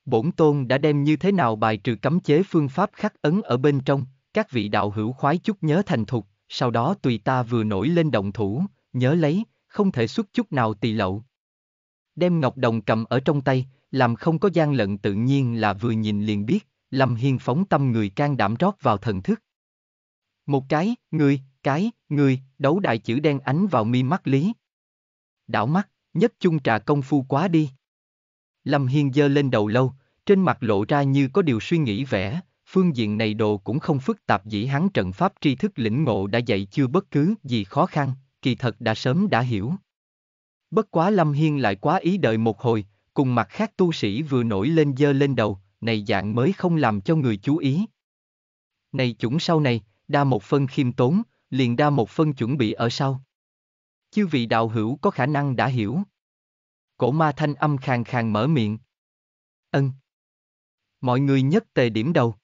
Bổn tôn đã đem như thế nào bài trừ cấm chế phương pháp khắc ấn ở bên trong, các vị đạo hữu khoái chút nhớ thành thục, sau đó tùy ta vừa nổi lên động thủ, nhớ lấy, không thể xuất chút nào tỳ lậu. Đem ngọc đồng cầm ở trong tay, làm không có gian lận tự nhiên là vừa nhìn liền biết, Lâm Hiên phóng tâm người can đảm rót vào thần thức. Một cái, người, cái, người, đấu đại chữ đen ánh vào mi mắt lý. Đảo mắt, nhất chung trà công phu quá đi. Lâm Hiên giơ lên đầu lâu, trên mặt lộ ra như có điều suy nghĩ vẻ, phương diện này đồ cũng không phức tạp dĩ hắn trận pháp tri thức lĩnh ngộ đã dạy chưa bất cứ gì khó khăn, kỳ thật đã sớm đã hiểu. Bất quá Lâm Hiên lại quá ý đợi một hồi, cùng mặt khác tu sĩ vừa nổi lên dơ lên đầu, này dạng mới không làm cho người chú ý. Này chủng sau này, đa một phân khiêm tốn, liền đa một phân chuẩn bị ở sau. Chư vị đạo hữu có khả năng đã hiểu. Cổ ma thanh âm khàn khàn mở miệng. Ân. Mọi người nhất tề điểm đầu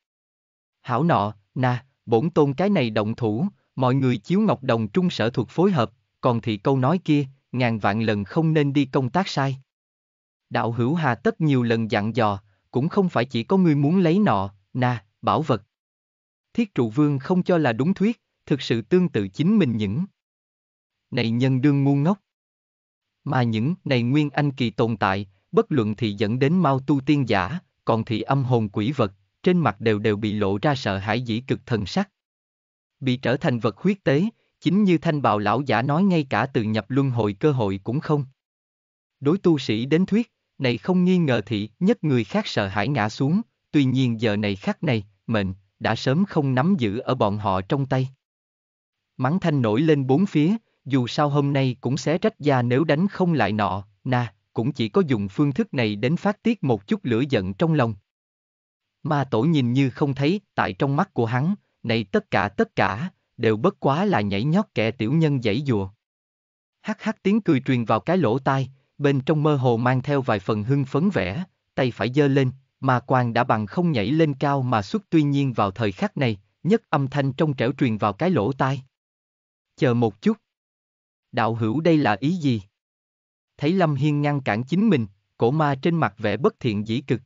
hảo nọ, na, bổn tôn cái này động thủ, mọi người chiếu ngọc đồng trung sở thuộc phối hợp, còn thì câu nói kia, ngàn vạn lần không nên đi công tác sai. Đạo hữu hà tất nhiều lần dặn dò, cũng không phải chỉ có ngươi muốn lấy nọ, na, bảo vật. Thiết trụ vương không cho là đúng thuyết, thực sự tương tự chính mình những. Này nhân đương ngu ngốc. Mà những này nguyên anh kỳ tồn tại, bất luận thì dẫn đến mau tu tiên giả, còn thì âm hồn quỷ vật, trên mặt đều đều bị lộ ra sợ hãi dĩ cực thần sắc. Bị trở thành vật huyết tế, chính như thanh bào lão giả nói ngay cả từ nhập luân hồi cơ hội cũng không. Đối tu sĩ đến thuyết, này không nghi ngờ thị nhất người khác sợ hãi ngã xuống, tuy nhiên giờ này khắc này, mệnh, đã sớm không nắm giữ ở bọn họ trong tay. Mắng thanh nổi lên bốn phía, dù sao hôm nay cũng xé trách gia nếu đánh không lại nọ, na, cũng chỉ có dùng phương thức này đến phát tiết một chút lửa giận trong lòng. Ma tổ nhìn như không thấy, tại trong mắt của hắn, này tất cả tất cả, đều bất quá là nhảy nhót kẻ tiểu nhân dãy dùa. Hắc hắc tiếng cười truyền vào cái lỗ tai, bên trong mơ hồ mang theo vài phần hưng phấn vẻ, tay phải giơ lên, mà quang đã bằng không nhảy lên cao mà xuất tuy nhiên vào thời khắc này, nhất âm thanh trong trẻo truyền vào cái lỗ tai. Chờ một chút. Đạo hữu đây là ý gì? Thấy Lâm Hiên ngăn cản chính mình, cổ ma trên mặt vẻ bất thiện dĩ cực,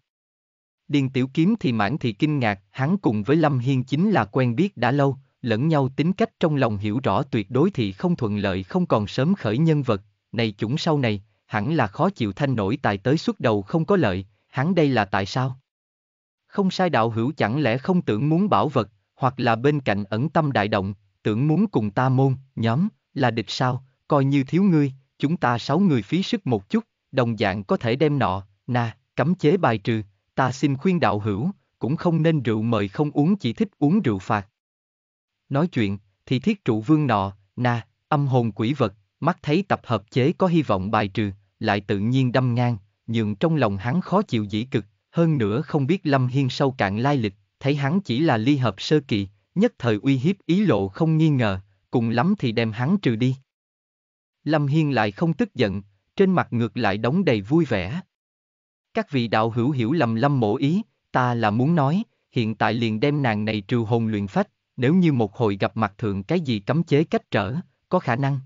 Điền Tiểu Kiếm thì mãn thì kinh ngạc, hắn cùng với Lâm Hiên chính là quen biết đã lâu, lẫn nhau tính cách trong lòng hiểu rõ tuyệt đối thì không thuận lợi không còn sớm khởi nhân vật, này chủng sau này, hẳn là khó chịu thanh nổi tài tới suốt đầu không có lợi, hắn đây là tại sao? Không sai đạo hữu chẳng lẽ không tưởng muốn bảo vật, hoặc là bên cạnh ẩn tâm đại động, tưởng muốn cùng ta môn, nhóm, là địch sao, coi như thiếu ngươi, chúng ta sáu người phí sức một chút, đồng dạng có thể đem nọ, na, cấm chế bài trừ, ta xin khuyên đạo hữu, cũng không nên rượu mời không uống chỉ thích uống rượu phạt. Nói chuyện, thì thiết trụ vương nọ, na, âm hồn quỷ vật, mắt thấy tập hợp chế có hy vọng bài trừ, lại tự nhiên đâm ngang, nhưng trong lòng hắn khó chịu dĩ cực, hơn nữa không biết Lâm Hiên sâu cạn lai lịch, thấy hắn chỉ là ly hợp sơ kỳ, nhất thời uy hiếp ý lộ không nghi ngờ, cùng lắm thì đem hắn trừ đi. Lâm Hiên lại không tức giận, trên mặt ngược lại đóng đầy vui vẻ. Các vị đạo hữu hiểu lầm lâm mổ ý, ta là muốn nói, hiện tại liền đem nàng này trừ hồn luyện phách, nếu như một hồi gặp mặt thượng cái gì cấm chế cách trở, có khả năng.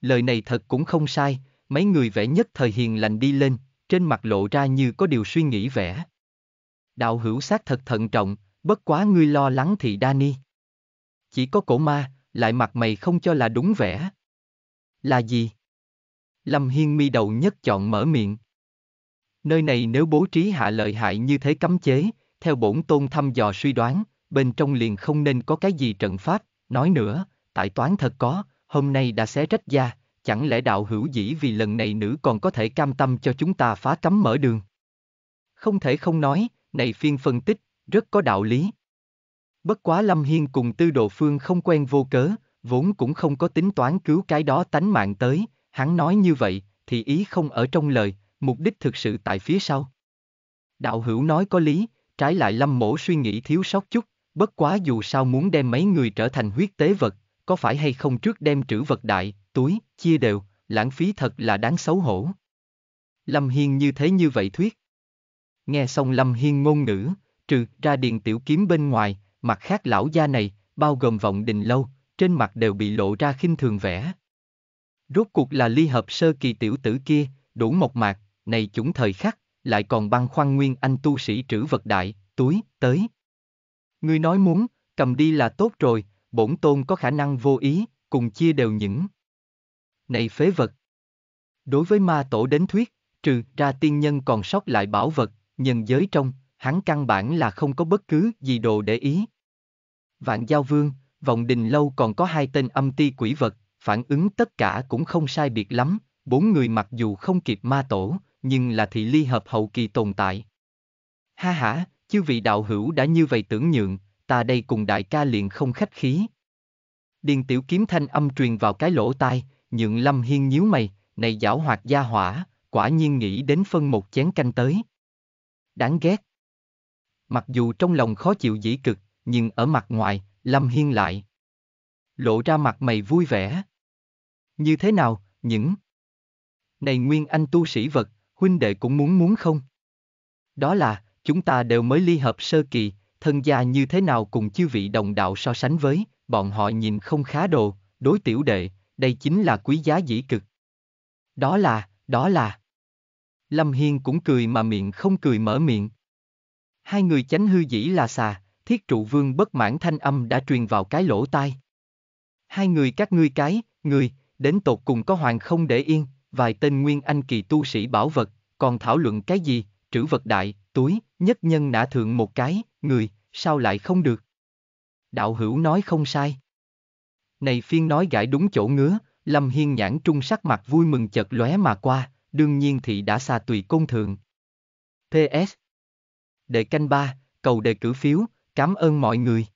Lời này thật cũng không sai, mấy người vẽ nhất thời hiền lành đi lên, trên mặt lộ ra như có điều suy nghĩ vẽ. Đạo hữu xác thật thận trọng, bất quá ngươi lo lắng thì đa ni. Chỉ có cổ ma, lại mặt mày không cho là đúng vẽ. Là gì? Lâm Hiên mi đầu nhất chọn mở miệng, Nơi này nếu bố trí hạ lợi hại như thế cấm chế, theo bổn tôn thăm dò suy đoán, bên trong liền không nên có cái gì trận pháp, nói nữa, tại toán thật có, hôm nay đã xé rách da, chẳng lẽ đạo hữu dĩ vì lần này nữ còn có thể cam tâm cho chúng ta phá cấm mở đường. Không thể không nói, này phiên phân tích, rất có đạo lý. Bất quá Lâm Hiên cùng Tư Đồ Phương không quen vô cớ, vốn cũng không có tính toán cứu cái đó tánh mạng tới, hắn nói như vậy, thì ý không ở trong lời, mục đích thực sự tại phía sau. Đạo hữu nói có lý, trái lại lâm mổ suy nghĩ thiếu sót chút, bất quá dù sao muốn đem mấy người trở thành huyết tế vật, có phải hay không trước đem trữ vật đại, túi, chia đều, lãng phí thật là đáng xấu hổ. Lâm Hiên như thế như vậy thuyết. Nghe xong Lâm Hiên ngôn ngữ, trừ ra điền tiểu kiếm bên ngoài, mặt khác lão gia này, bao gồm vọng đình lâu, trên mặt đều bị lộ ra khinh thường vẻ. Rốt cuộc là ly hợp sơ kỳ tiểu tử kia, đủ mộc mạc, này chúng thời khắc, lại còn băng khoan nguyên anh tu sĩ trữ vật đại, túi, tới. Ngươi nói muốn, cầm đi là tốt rồi, bổn tôn có khả năng vô ý, cùng chia đều những. Này phế vật! Đối với ma tổ đến thuyết, trừ ra tiên nhân còn sót lại bảo vật, nhân giới trong, hắn căn bản là không có bất cứ gì đồ để ý. Vạn Giao Vương, vòng đình lâu còn có hai tên âm ti quỷ vật, phản ứng tất cả cũng không sai biệt lắm, bốn người mặc dù không kịp ma tổ, nhưng là thị ly hợp hậu kỳ tồn tại. Ha ha, chư vị đạo hữu đã như vậy tưởng nhượng, ta đây cùng đại ca liền không khách khí. Điền tiểu kiếm thanh âm truyền vào cái lỗ tai, nhượng lâm hiên nhíu mày, này giảo hoạt gia hỏa, quả nhiên nghĩ đến phân một chén canh tới. Đáng ghét. Mặc dù trong lòng khó chịu dĩ cực, nhưng ở mặt ngoài, lâm hiên lại. Lộ ra mặt mày vui vẻ. Như thế nào, những... Này nguyên anh tu sĩ vật, huynh đệ cũng muốn muốn không? Đó là, chúng ta đều mới ly hợp sơ kỳ, thân gia như thế nào cùng chư vị đồng đạo so sánh với, bọn họ nhìn không khá đồ, đối tiểu đệ, đây chính là quý giá dĩ cực. Đó là, đó là. Lâm Hiên cũng cười mà miệng không cười mở miệng. Hai người chánh hư dĩ là xà, thiết trụ vương bất mãn thanh âm đã truyền vào cái lỗ tai. Hai người các ngươi cái, người, đến tột cùng có hoàng không để yên, vài tên nguyên anh kỳ tu sĩ bảo vật, còn thảo luận cái gì, trữ vật đại, túi, nhất nhân nã thượng một cái, người, sao lại không được? Đạo hữu nói không sai. Này phiên nói gãi đúng chỗ ngứa, Lâm Hiên nhãn trung sắc mặt vui mừng chợt lóe mà qua, đương nhiên thì đã xa tùy công thượng. PS Đệ canh ba, cầu đề cử phiếu, cảm ơn mọi người.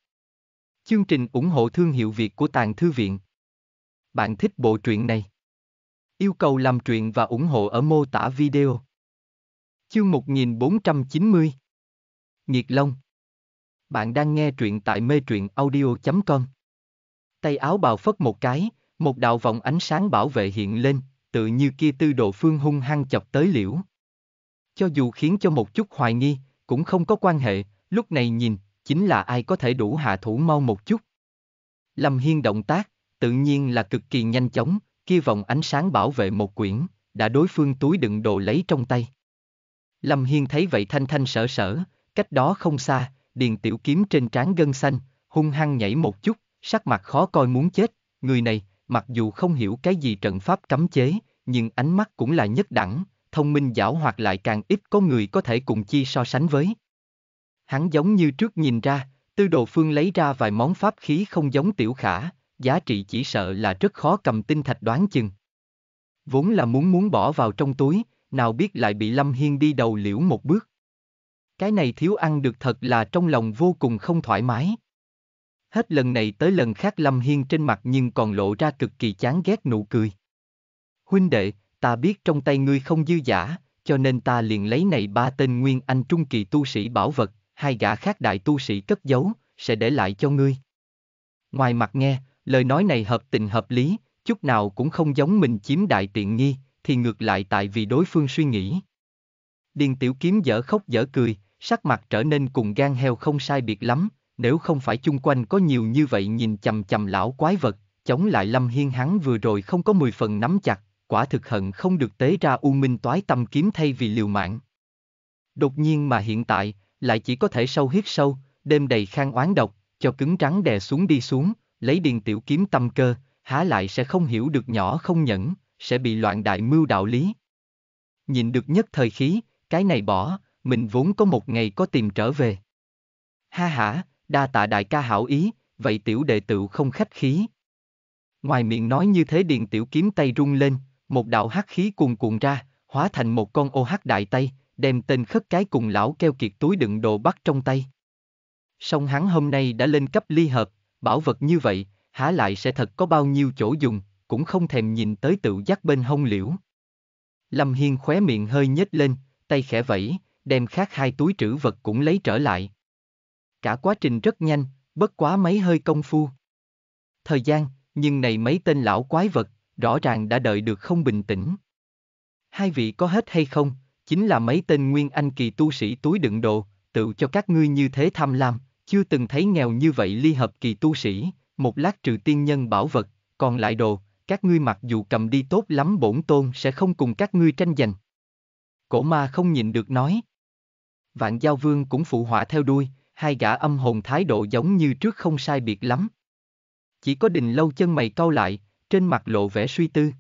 Chương trình ủng hộ thương hiệu Việt của Tàng Thư Viện. Bạn thích bộ truyện này? Yêu cầu làm truyện và ủng hộ ở mô tả video. Chương 1490 Nhiệt Long Bạn đang nghe truyện tại mê truyện audio.com Tay áo bào phất một cái, một đạo vòng ánh sáng bảo vệ hiện lên, tự như kia tư độ phương hung hăng chọc tới liễu. Cho dù khiến cho một chút hoài nghi, cũng không có quan hệ, lúc này nhìn, chính là ai có thể đủ hạ thủ mau một chút. Lâm Hiên động tác, tự nhiên là cực kỳ nhanh chóng, kia vòng ánh sáng bảo vệ một quyển, đã đối phương túi đựng đồ lấy trong tay. Lâm Hiên thấy vậy thanh thanh sở sở, cách đó không xa, điền tiểu kiếm trên trán gân xanh, hung hăng nhảy một chút, sắc mặt khó coi muốn chết, người này, mặc dù không hiểu cái gì trận pháp cấm chế, nhưng ánh mắt cũng là nhất đẳng, thông minh giảo hoạt lại càng ít có người có thể cùng chi so sánh với. Hắn giống như trước nhìn ra, tư đồ phương lấy ra vài món pháp khí không giống tiểu khả, giá trị chỉ sợ là rất khó cầm tinh thạch đoán chừng. Vốn là muốn muốn bỏ vào trong túi, nào biết lại bị Lâm Hiên đi đầu liễu một bước. Cái này thiếu ăn được thật là trong lòng vô cùng không thoải mái. Hết lần này tới lần khác Lâm Hiên trên mặt nhưng còn lộ ra cực kỳ chán ghét nụ cười. Huynh đệ, ta biết trong tay ngươi không dư giả, cho nên ta liền lấy này ba tên nguyên anh trung kỳ tu sĩ bảo vật, hai gã khác đại tu sĩ cất giấu, sẽ để lại cho ngươi. Ngoài mặt nghe, Lời nói này hợp tình hợp lý, chút nào cũng không giống mình chiếm đại tiện nghi, thì ngược lại tại vì đối phương suy nghĩ. Điền tiểu kiếm dở khóc dở cười, sắc mặt trở nên cùng gan heo không sai biệt lắm, nếu không phải chung quanh có nhiều như vậy nhìn chầm chầm lão quái vật, chống lại lâm hiên hắn vừa rồi không có 10 phần nắm chặt, quả thực hận không được tế ra u minh toái tâm kiếm thay vì liều mạng. Đột nhiên mà hiện tại, lại chỉ có thể sâu hít sâu, đêm đầy khang oán độc, cho cứng trắng đè xuống đi xuống, lấy điền tiểu kiếm tâm cơ, há lại sẽ không hiểu được nhỏ không nhẫn, sẽ bị loạn đại mưu đạo lý. Nhìn được nhất thời khí, cái này bỏ, mình vốn có một ngày có tìm trở về. Ha ha, đa tạ đại ca hảo ý, vậy tiểu đệ tự không khách khí. Ngoài miệng nói như thế điền tiểu kiếm tay rung lên, một đạo hắc khí cuồn cuộn ra, hóa thành một con ô hắc đại tay, đem tên khất cái cùng lão keo kiệt túi đựng đồ bắt trong tay. Song hắn hôm nay đã lên cấp ly hợp, bảo vật như vậy, há lại sẽ thật có bao nhiêu chỗ dùng, cũng không thèm nhìn tới tự giác bên hông liễu. Lâm Hiên khóe miệng hơi nhếch lên, tay khẽ vẫy, đem khác hai túi trữ vật cũng lấy trở lại. Cả quá trình rất nhanh, bất quá mấy hơi công phu. Thời gian, nhưng này mấy tên lão quái vật, rõ ràng đã đợi được không bình tĩnh. Hai vị có hết hay không, chính là mấy tên nguyên anh kỳ tu sĩ túi đựng đồ, tự cho các ngươi như thế tham lam, chưa từng thấy nghèo như vậy ly hợp kỳ tu sĩ, một lát trừ tiên nhân bảo vật, còn lại đồ, các ngươi mặc dù cầm đi tốt lắm bổn tôn sẽ không cùng các ngươi tranh giành. Cổ ma không nhìn được nói. Vạn giao vương cũng phụ họa theo đuôi, hai gã âm hồn thái độ giống như trước không sai biệt lắm. Chỉ có đình lâu chân mày cau lại, trên mặt lộ vẻ suy tư.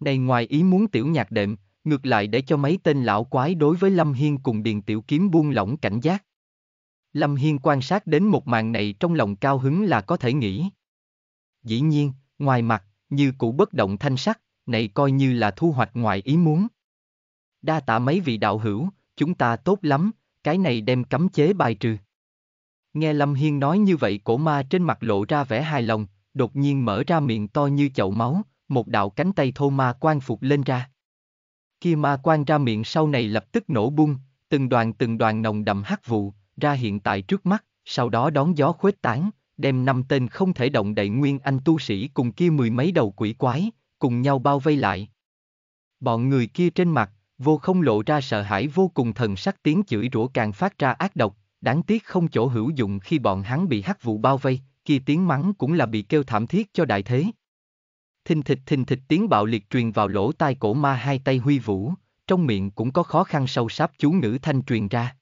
Này ngoài ý muốn tiểu nhạc đệm, ngược lại để cho mấy tên lão quái đối với Lâm Hiên cùng Điền Tiểu Kiếm buông lỏng cảnh giác. Lâm Hiên quan sát đến một màn này trong lòng cao hứng là có thể nghĩ. Dĩ nhiên, ngoài mặt, như cũ bất động thanh sắc, này coi như là thu hoạch ngoài ý muốn. Đa tạ mấy vị đạo hữu, chúng ta tốt lắm, cái này đem cấm chế bài trừ. Nghe Lâm Hiên nói như vậy cổ ma trên mặt lộ ra vẻ hài lòng, đột nhiên mở ra miệng to như chậu máu, một đạo cánh tay thô ma quan phục lên ra. Khi ma quan ra miệng sau này lập tức nổ bung, từng đoàn từng đoàn nồng đậm hắc vụ, ra hiện tại trước mắt, sau đó đón gió khuếch tán, đem năm tên không thể động đậy nguyên anh tu sĩ cùng kia mười mấy đầu quỷ quái, cùng nhau bao vây lại. Bọn người kia trên mặt, vô không lộ ra sợ hãi vô cùng thần sắc tiếng chửi rủa càng phát ra ác độc, đáng tiếc không chỗ hữu dụng khi bọn hắn bị hắc vụ bao vây, kia tiếng mắng cũng là bị kêu thảm thiết cho đại thế. Thình thịch thình thịch tiếng bạo liệt truyền vào lỗ tai cổ ma hai tay huy vũ, trong miệng cũng có khó khăn sâu sáp chú ngữ thanh truyền ra.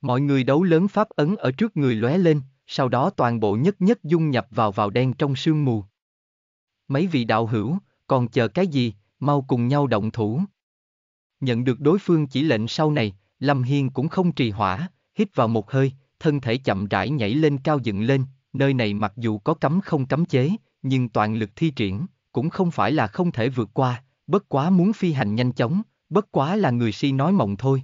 Mọi người đấu lớn pháp ấn ở trước người lóe lên, sau đó toàn bộ nhất nhất dung nhập vào vào đen trong sương mù. Mấy vị đạo hữu, còn chờ cái gì, mau cùng nhau động thủ. Nhận được đối phương chỉ lệnh sau này, Lâm Hiên cũng không trì hỏa, hít vào một hơi, thân thể chậm rãi nhảy lên cao dựng lên, nơi này mặc dù có cấm không cấm chế, nhưng toàn lực thi triển, cũng không phải là không thể vượt qua, bất quá muốn phi hành nhanh chóng, bất quá là người si nói mộng thôi.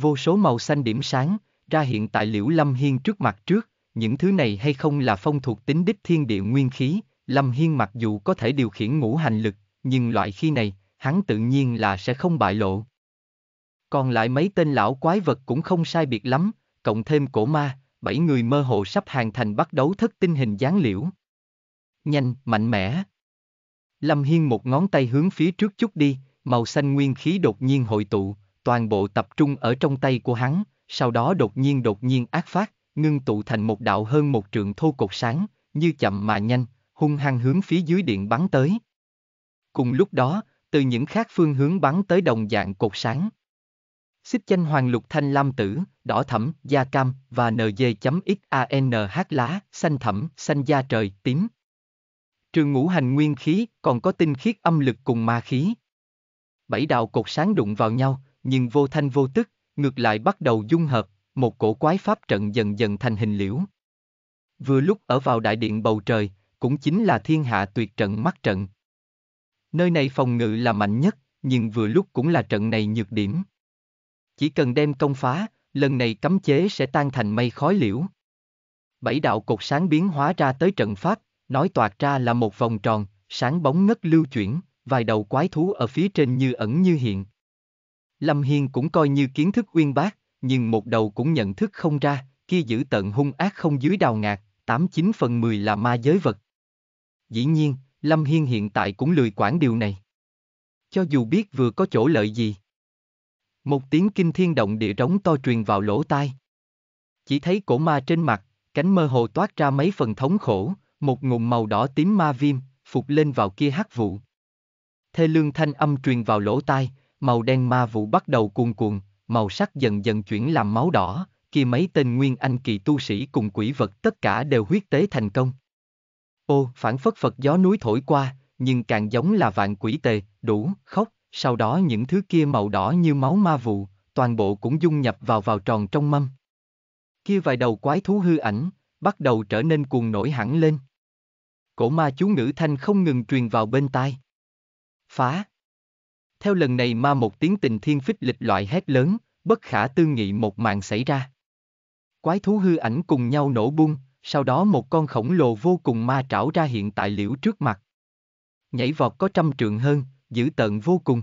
Vô số màu xanh điểm sáng, ra hiện tại liễu Lâm Hiên trước mặt trước, những thứ này hay không là phong thuộc tính đích thiên địa nguyên khí, Lâm Hiên mặc dù có thể điều khiển ngũ hành lực, nhưng loại khi này, hắn tự nhiên là sẽ không bại lộ. Còn lại mấy tên lão quái vật cũng không sai biệt lắm, cộng thêm cổ ma, bảy người mơ hồ sắp hàng thành bắt đấu thất tinh hình dáng liễu. Nhanh, mạnh mẽ. Lâm Hiên một ngón tay hướng phía trước chút đi, màu xanh nguyên khí đột nhiên hội tụ, toàn bộ tập trung ở trong tay của hắn, sau đó đột nhiên đột nhiên ác phát, ngưng tụ thành một đạo hơn một trượng thô cột sáng, như chậm mà nhanh, hung hăng hướng phía dưới điện bắn tới. Cùng lúc đó, từ những khác phương hướng bắn tới đồng dạng cột sáng. Xích chanh hoàng lục thanh lam tử, đỏ thẫm, da cam, và nj.xanh lá, xanh thẫm, xanh da trời, tím. Trường ngũ hành nguyên khí, còn có tinh khiết âm lực cùng ma khí. Bảy đạo cột sáng đụng vào nhau, nhưng vô thanh vô tức, ngược lại bắt đầu dung hợp, một cổ quái pháp trận dần dần thành hình liễu. Vừa lúc ở vào đại điện bầu trời, cũng chính là thiên hạ tuyệt trận mắt trận. Nơi này phòng ngự là mạnh nhất, nhưng vừa lúc cũng là trận này nhược điểm. Chỉ cần đem công phá, lần này cấm chế sẽ tan thành mây khói liễu. Bảy đạo cột sáng biến hóa ra tới trận pháp, nói toạt ra là một vòng tròn, sáng bóng ngất lưu chuyển, vài đầu quái thú ở phía trên như ẩn như hiện. Lâm Hiên cũng coi như kiến thức uyên bác, nhưng một đầu cũng nhận thức không ra, kia giữ tận hung ác không dưới đào ngạc, 89 phần 10 là ma giới vật. Dĩ nhiên, Lâm Hiên hiện tại cũng lười quản điều này. Cho dù biết vừa có chỗ lợi gì. Một tiếng kinh thiên động địa rống to truyền vào lỗ tai. Chỉ thấy cổ ma trên mặt, cánh mơ hồ toát ra mấy phần thống khổ, một ngụm màu đỏ tím ma viêm, phục lên vào kia hát vụ. Thê lương thanh âm truyền vào lỗ tai, màu đen ma vụ bắt đầu cuồn cuộn, màu sắc dần dần chuyển làm máu đỏ, kia mấy tên nguyên anh kỳ tu sĩ cùng quỷ vật tất cả đều huyết tế thành công. Ô, phản phất Phật gió núi thổi qua, nhưng càng giống là vạn quỷ tề, đủ, khóc, sau đó những thứ kia màu đỏ như máu ma vụ, toàn bộ cũng dung nhập vào vào tròn trong mâm. Kia vài đầu quái thú hư ảnh, bắt đầu trở nên cuồng nổi hẳn lên. Cổ ma chú ngữ thanh không ngừng truyền vào bên tai. Phá! theo lần này ma một tiếng tình thiên phích lịch loại hét lớn, bất khả tư nghị một màn xảy ra. Quái thú hư ảnh cùng nhau nổ bung, sau đó một con khổng lồ vô cùng ma trảo ra hiện tại liễu trước mặt. Nhảy vọt có trăm trượng hơn, dữ tợn vô cùng.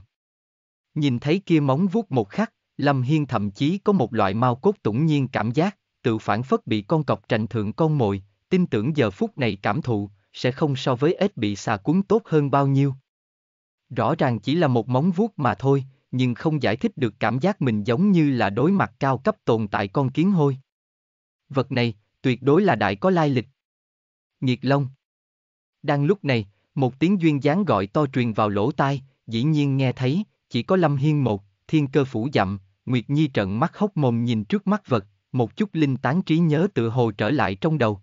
Nhìn thấy kia móng vuốt một khắc, Lâm Hiên thậm chí có một loại mau cốt tủng nhiên cảm giác, tự phản phất bị con cọc trành thượng con mồi, tin tưởng giờ phút này cảm thụ, sẽ không so với ếch bị xà cuốn tốt hơn bao nhiêu. Rõ ràng chỉ là một móng vuốt mà thôi, nhưng không giải thích được cảm giác mình giống như là đối mặt cao cấp tồn tại con kiến hôi. Vật này, tuyệt đối là đại có lai lịch. Nhiệt Long Đang lúc này, một tiếng duyên dáng gọi to truyền vào lỗ tai, dĩ nhiên nghe thấy, chỉ có Lâm Hiên một, thiên cơ phủ dặm, Nguyệt Nhi trận mắt hốc mồm nhìn trước mắt vật, một chút linh tán trí nhớ tự hồ trở lại trong đầu.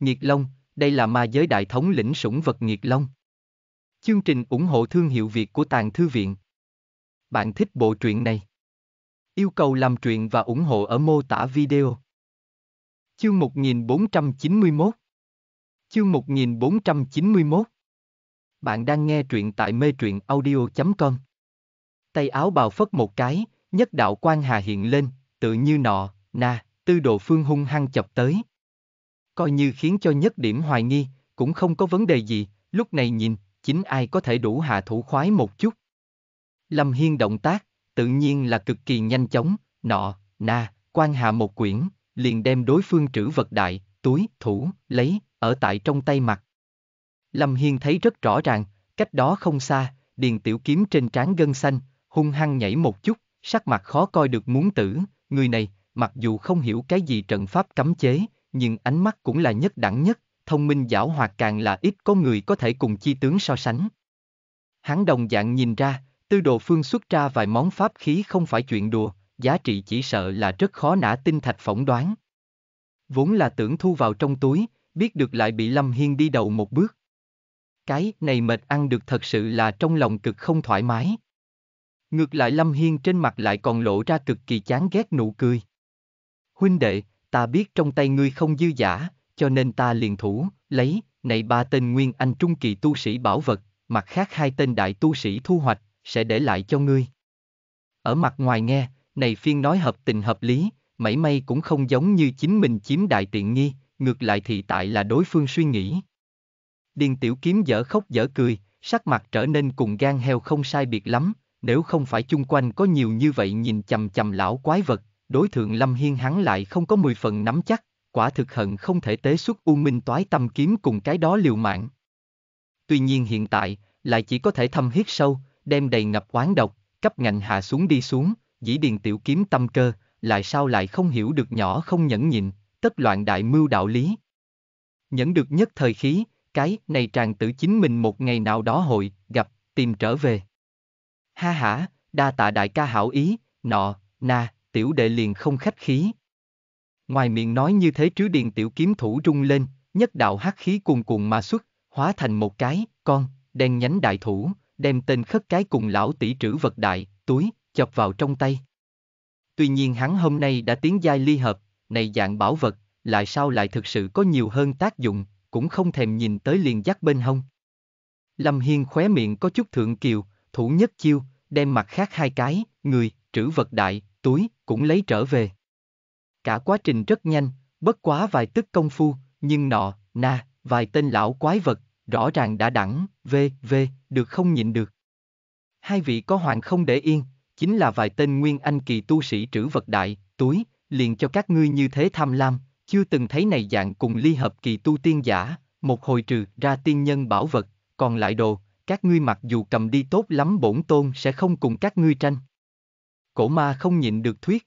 Nhiệt Long, đây là ma giới đại thống lĩnh sủng vật Nhiệt Long. Chương trình ủng hộ thương hiệu Việt của Tàng Thư Viện. Bạn thích bộ truyện này? Yêu cầu làm truyện và ủng hộ ở mô tả video. Chương 1491 Chương 1491 Bạn đang nghe truyện tại mê truyện audio.com Tay áo bào phất một cái, nhất đạo quan hà hiện lên, tự như nọ, nà, tư đồ phương hung hăng chập tới. Coi như khiến cho nhất điểm hoài nghi, cũng không có vấn đề gì, lúc này nhìn, chính ai có thể đủ hạ thủ khoái một chút. Lâm Hiên động tác, tự nhiên là cực kỳ nhanh chóng, nọ, na, quan hạ một quyển, liền đem đối phương trữ vật đại, túi, thủ, lấy, ở tại trong tay mặt. Lâm Hiên thấy rất rõ ràng, cách đó không xa, điền tiểu kiếm trên trán gân xanh, hung hăng nhảy một chút, sắc mặt khó coi được muốn tử, người này, mặc dù không hiểu cái gì trận pháp cấm chế, nhưng ánh mắt cũng là nhất đẳng nhất, thông minh giảo hoạt càng là ít có người có thể cùng chi tướng so sánh. Hắn đồng dạng nhìn ra, tư đồ phương xuất ra vài món pháp khí không phải chuyện đùa, giá trị chỉ sợ là rất khó nã tinh thạch phỏng đoán. Vốn là tưởng thu vào trong túi, biết được lại bị Lâm Hiên đi đầu một bước. Cái này mệt ăn được thật sự là trong lòng cực không thoải mái. Ngược lại Lâm Hiên trên mặt lại còn lộ ra cực kỳ chán ghét nụ cười. Huynh đệ, ta biết trong tay ngươi không dư giả, cho nên ta liền thủ, lấy, này ba tên nguyên anh trung kỳ tu sĩ bảo vật, mặt khác hai tên đại tu sĩ thu hoạch, sẽ để lại cho ngươi. Ở mặt ngoài nghe, này phiên nói hợp tình hợp lý, mảy may cũng không giống như chính mình chiếm đại tiện nghi, ngược lại thì tại là đối phương suy nghĩ. Điền tiểu kiếm dở khóc dở cười, sắc mặt trở nên cùng gan heo không sai biệt lắm, nếu không phải chung quanh có nhiều như vậy nhìn chầm chầm lão quái vật, đối thượng Lâm Hiên hắn lại không có 10 phần nắm chắc, quả thực hận không thể tế xuất U Minh toái tâm kiếm cùng cái đó liều mạng. Tuy nhiên hiện tại, lại chỉ có thể thâm hít sâu, đem đầy ngập oán độc, cấp ngành hạ xuống đi xuống, dĩ điền tiểu kiếm tâm cơ, lại sao lại không hiểu được nhỏ không nhẫn nhịn, tất loạn đại mưu đạo lý. Nhẫn được nhất thời khí, cái này tràn tử chính mình một ngày nào đó hội, gặp, tìm trở về. Ha hả, đa tạ đại ca hảo ý, nọ, na, tiểu đệ liền không khách khí. Ngoài miệng nói như thế trứ điền tiểu kiếm thủ rung lên, nhất đạo hắc khí cuồn cuộn mà xuất, hóa thành một cái, con, đen nhánh đại thủ, đem tên khất cái cùng lão tỷ trữ vật đại, túi, chọc vào trong tay. Tuy nhiên hắn hôm nay đã tiến giai ly hợp, này dạng bảo vật, lại sao lại thực sự có nhiều hơn tác dụng, cũng không thèm nhìn tới liền dắt bên hông. Lâm Hiên khóe miệng có chút thượng kiều, thủ nhất chiêu, đem mặt khác hai cái, người, trữ vật đại, túi, cũng lấy trở về cả quá trình rất nhanh, bất quá vài tức công phu, nhưng nọ, na, vài tên lão quái vật, rõ ràng đã đẳng, v, v, được không nhịn được. Hai vị có hoàng không để yên, chính là vài tên nguyên anh kỳ tu sĩ trữ vật đại, túi, liền cho các ngươi như thế tham lam, chưa từng thấy này dạng cùng ly hợp kỳ tu tiên giả, một hồi trừ ra tiên nhân bảo vật, còn lại đồ, các ngươi mặc dù cầm đi tốt lắm bổn tôn sẽ không cùng các ngươi tranh. Cổ ma không nhịn được thuyết.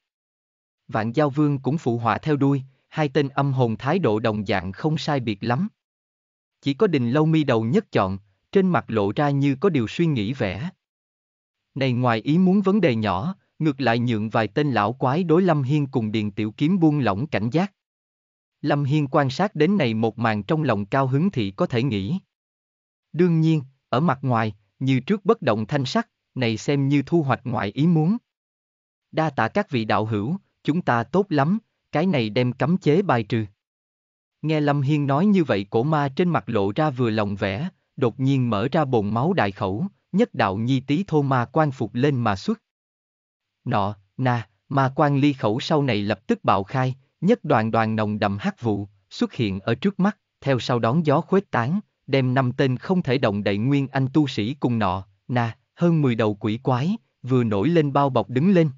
Vạn Giao Vương cũng phụ họa theo đuôi, hai tên âm hồn thái độ đồng dạng không sai biệt lắm. Chỉ có đình lâu mi đầu nhất chọn, trên mặt lộ ra như có điều suy nghĩ vẻ. Này ngoài ý muốn vấn đề nhỏ, ngược lại nhượng vài tên lão quái đối Lâm Hiên cùng Điền Tiểu Kiếm buông lỏng cảnh giác. Lâm Hiên quan sát đến này một màn trong lòng cao hứng thì có thể nghĩ. Đương nhiên, ở mặt ngoài, như trước bất động thanh sắc, này xem như thu hoạch ngoại ý muốn. Đa tạ các vị đạo hữu, chúng ta tốt lắm, cái này đem cấm chế bài trừ. Nghe Lâm Hiên nói như vậy cổ ma trên mặt lộ ra vừa lòng vẻ, đột nhiên mở ra bồn máu đại khẩu, nhất đạo nhi tí thô ma quan phục lên mà xuất. Nọ, na, ma quan ly khẩu sau này lập tức bạo khai, nhất đoàn đoàn nồng đậm hắc vụ, xuất hiện ở trước mắt, theo sau đón gió khuếch tán, đem năm tên không thể động đậy nguyên anh tu sĩ cùng nọ, na, hơn 10 đầu quỷ quái, vừa nổi lên bao bọc đứng lên.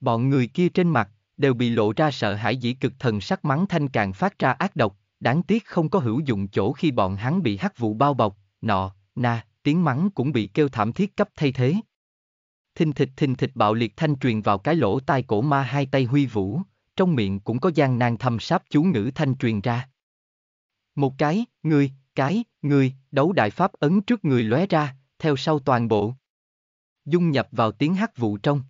Bọn người kia trên mặt, đều bị lộ ra sợ hãi dĩ cực thần sắc mắng thanh càng phát ra ác độc, đáng tiếc không có hữu dụng chỗ khi bọn hắn bị hắc vụ bao bọc, nọ, na, tiếng mắng cũng bị kêu thảm thiết cấp thay thế. Thình thịch thình thịch bạo liệt thanh truyền vào cái lỗ tai cổ ma hai tay huy vũ, trong miệng cũng có gian nan thâm sáp chú ngữ thanh truyền ra. Một cái, người, cái, người, đấu đại pháp ấn trước người lóe ra, theo sau toàn bộ. Dung nhập vào tiếng hát vụ trong.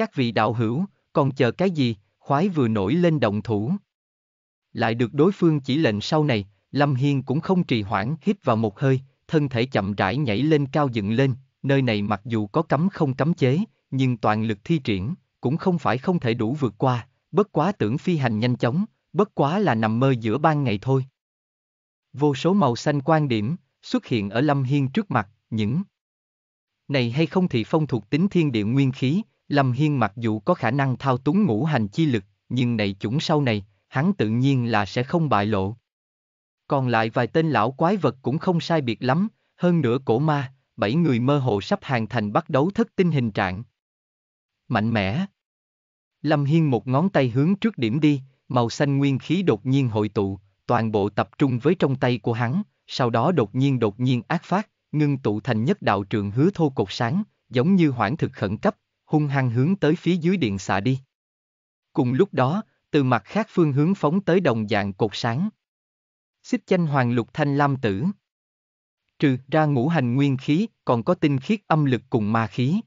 Các vị đạo hữu, còn chờ cái gì, khoái vừa nổi lên động thủ. Lại được đối phương chỉ lệnh sau này, Lâm Hiên cũng không trì hoãn hít vào một hơi, thân thể chậm rãi nhảy lên cao dựng lên, nơi này mặc dù có cấm không cấm chế, nhưng toàn lực thi triển, cũng không phải không thể đủ vượt qua, bất quá tưởng phi hành nhanh chóng, bất quá là nằm mơ giữa ban ngày thôi. Vô số màu xanh quan điểm, xuất hiện ở Lâm Hiên trước mặt, những này hay không thì phong thuộc tính thiên địa nguyên khí, Lâm Hiên mặc dù có khả năng thao túng ngũ hành chi lực, nhưng này chủng sau này, hắn tự nhiên là sẽ không bại lộ. Còn lại vài tên lão quái vật cũng không sai biệt lắm, hơn nữa cổ ma, bảy người mơ hồ sắp hàng thành bắt đấu thất tinh hình trạng. Mạnh mẽ. Lâm Hiên một ngón tay hướng trước điểm đi, màu xanh nguyên khí đột nhiên hội tụ, toàn bộ tập trung với trong tay của hắn, sau đó đột nhiên đột nhiên ác phát, ngưng tụ thành nhất đạo trường hứa thô cột sáng, giống như hoãn thực khẩn cấp, hung hăng hướng tới phía dưới điện xạ đi. Cùng lúc đó, từ mặt khác phương hướng phóng tới đồng dạng cột sáng. Xích chanh hoàng lục thanh lam tử. Trừ ra ngũ hành nguyên khí, còn có tinh khiết âm lực cùng ma khí.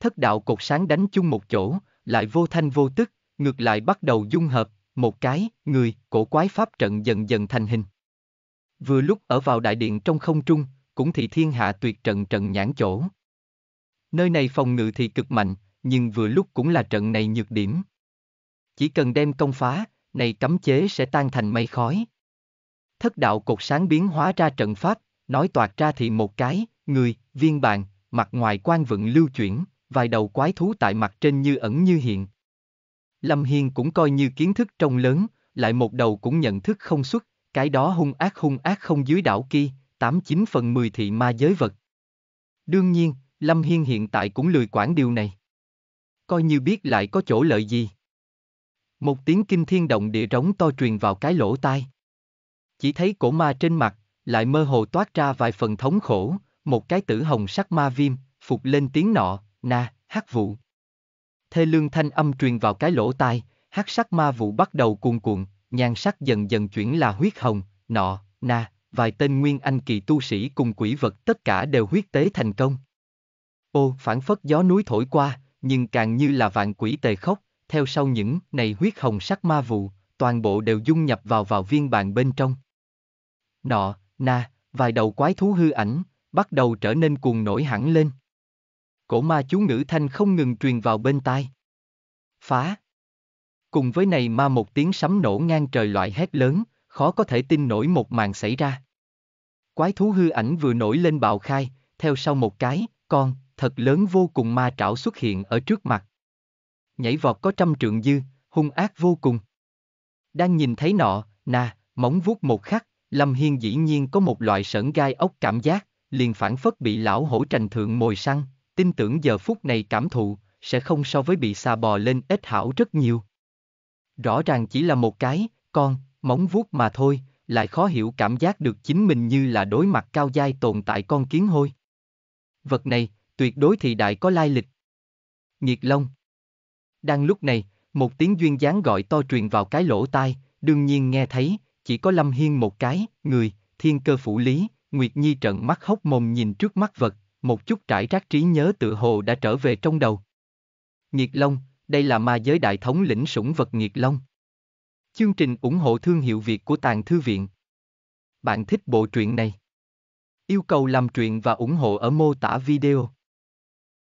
Thất đạo cột sáng đánh chung một chỗ, lại vô thanh vô tức, ngược lại bắt đầu dung hợp, một cái, người, cổ quái pháp trận dần dần thành hình. Vừa lúc ở vào đại điện trong không trung, cũng thì thiên hạ tuyệt trận trận nhãn chỗ. Nơi này phòng ngự thì cực mạnh, nhưng vừa lúc cũng là trận này nhược điểm. Chỉ cần đem công phá, này cấm chế sẽ tan thành mây khói. Thất đạo cột sáng biến hóa ra trận pháp, nói toạt ra thì một cái, người, viên bàn, mặt ngoài quan vận lưu chuyển, vài đầu quái thú tại mặt trên như ẩn như hiện. Lâm Hiên cũng coi như kiến thức trông lớn, lại một đầu cũng nhận thức không xuất, cái đó hung ác hung ác không dưới đảo kia, 89 phần 10 thị ma giới vật. Đương nhiên, Lâm Hiên hiện tại cũng lười quản điều này. Coi như biết lại có chỗ lợi gì. Một tiếng kinh thiên động địa rống to truyền vào cái lỗ tai. Chỉ thấy cổ ma trên mặt, lại mơ hồ toát ra vài phần thống khổ, một cái tử hồng sắc ma viêm, phục lên tiếng nọ, na, hát vụ. Thê lương thanh âm truyền vào cái lỗ tai, hát sắc ma vụ bắt đầu cuồn cuộn, nhan sắc dần dần chuyển là huyết hồng, nọ, na, vài tên nguyên anh kỳ tu sĩ cùng quỷ vật tất cả đều huyết tế thành công. Ô, phản phất gió núi thổi qua, nhưng càng như là vạn quỷ tề khóc, theo sau những này huyết hồng sắc ma vụ, toàn bộ đều dung nhập vào vào viên bàn bên trong. Nọ, na, vài đầu quái thú hư ảnh, bắt đầu trở nên cuồng nổi hẳn lên. Cổ ma chú ngữ thanh không ngừng truyền vào bên tai. Phá! Cùng với này ma một tiếng sấm nổ ngang trời loại hét lớn, khó có thể tin nổi một màn xảy ra. Quái thú hư ảnh vừa nổi lên bạo khai, theo sau một cái, con, thật lớn vô cùng ma trảo xuất hiện ở trước mặt. Nhảy vọt có trăm trượng dư, hung ác vô cùng. Đang nhìn thấy nọ, nà, móng vuốt một khắc, Lâm Hiên dĩ nhiên có một loại sởn gai ốc cảm giác, liền phản phất bị lão hổ trành thượng mồi săn, tin tưởng giờ phút này cảm thụ, sẽ không so với bị xà bò lên ít hảo rất nhiều. Rõ ràng chỉ là một cái, con, móng vuốt mà thôi, lại khó hiểu cảm giác được chính mình như là đối mặt cao dai tồn tại con kiến hôi. Vật này, tuyệt đối thì đại có lai lịch. Nhiệt Long Đang lúc này, một tiếng duyên dáng gọi to truyền vào cái lỗ tai, đương nhiên nghe thấy, chỉ có Lâm Hiên một cái, người, thiên cơ phủ lý, Nguyệt Nhi trận mắt hốc mồm nhìn trước mắt vật, một chút trải rác trí nhớ tự hồ đã trở về trong đầu. Nhiệt Long, đây là ma giới đại thống lĩnh sủng vật Nhiệt Long. Chương trình ủng hộ thương hiệu Việt của Tàng Thư Viện. Bạn thích bộ truyện này? Yêu cầu làm truyện và ủng hộ ở mô tả video.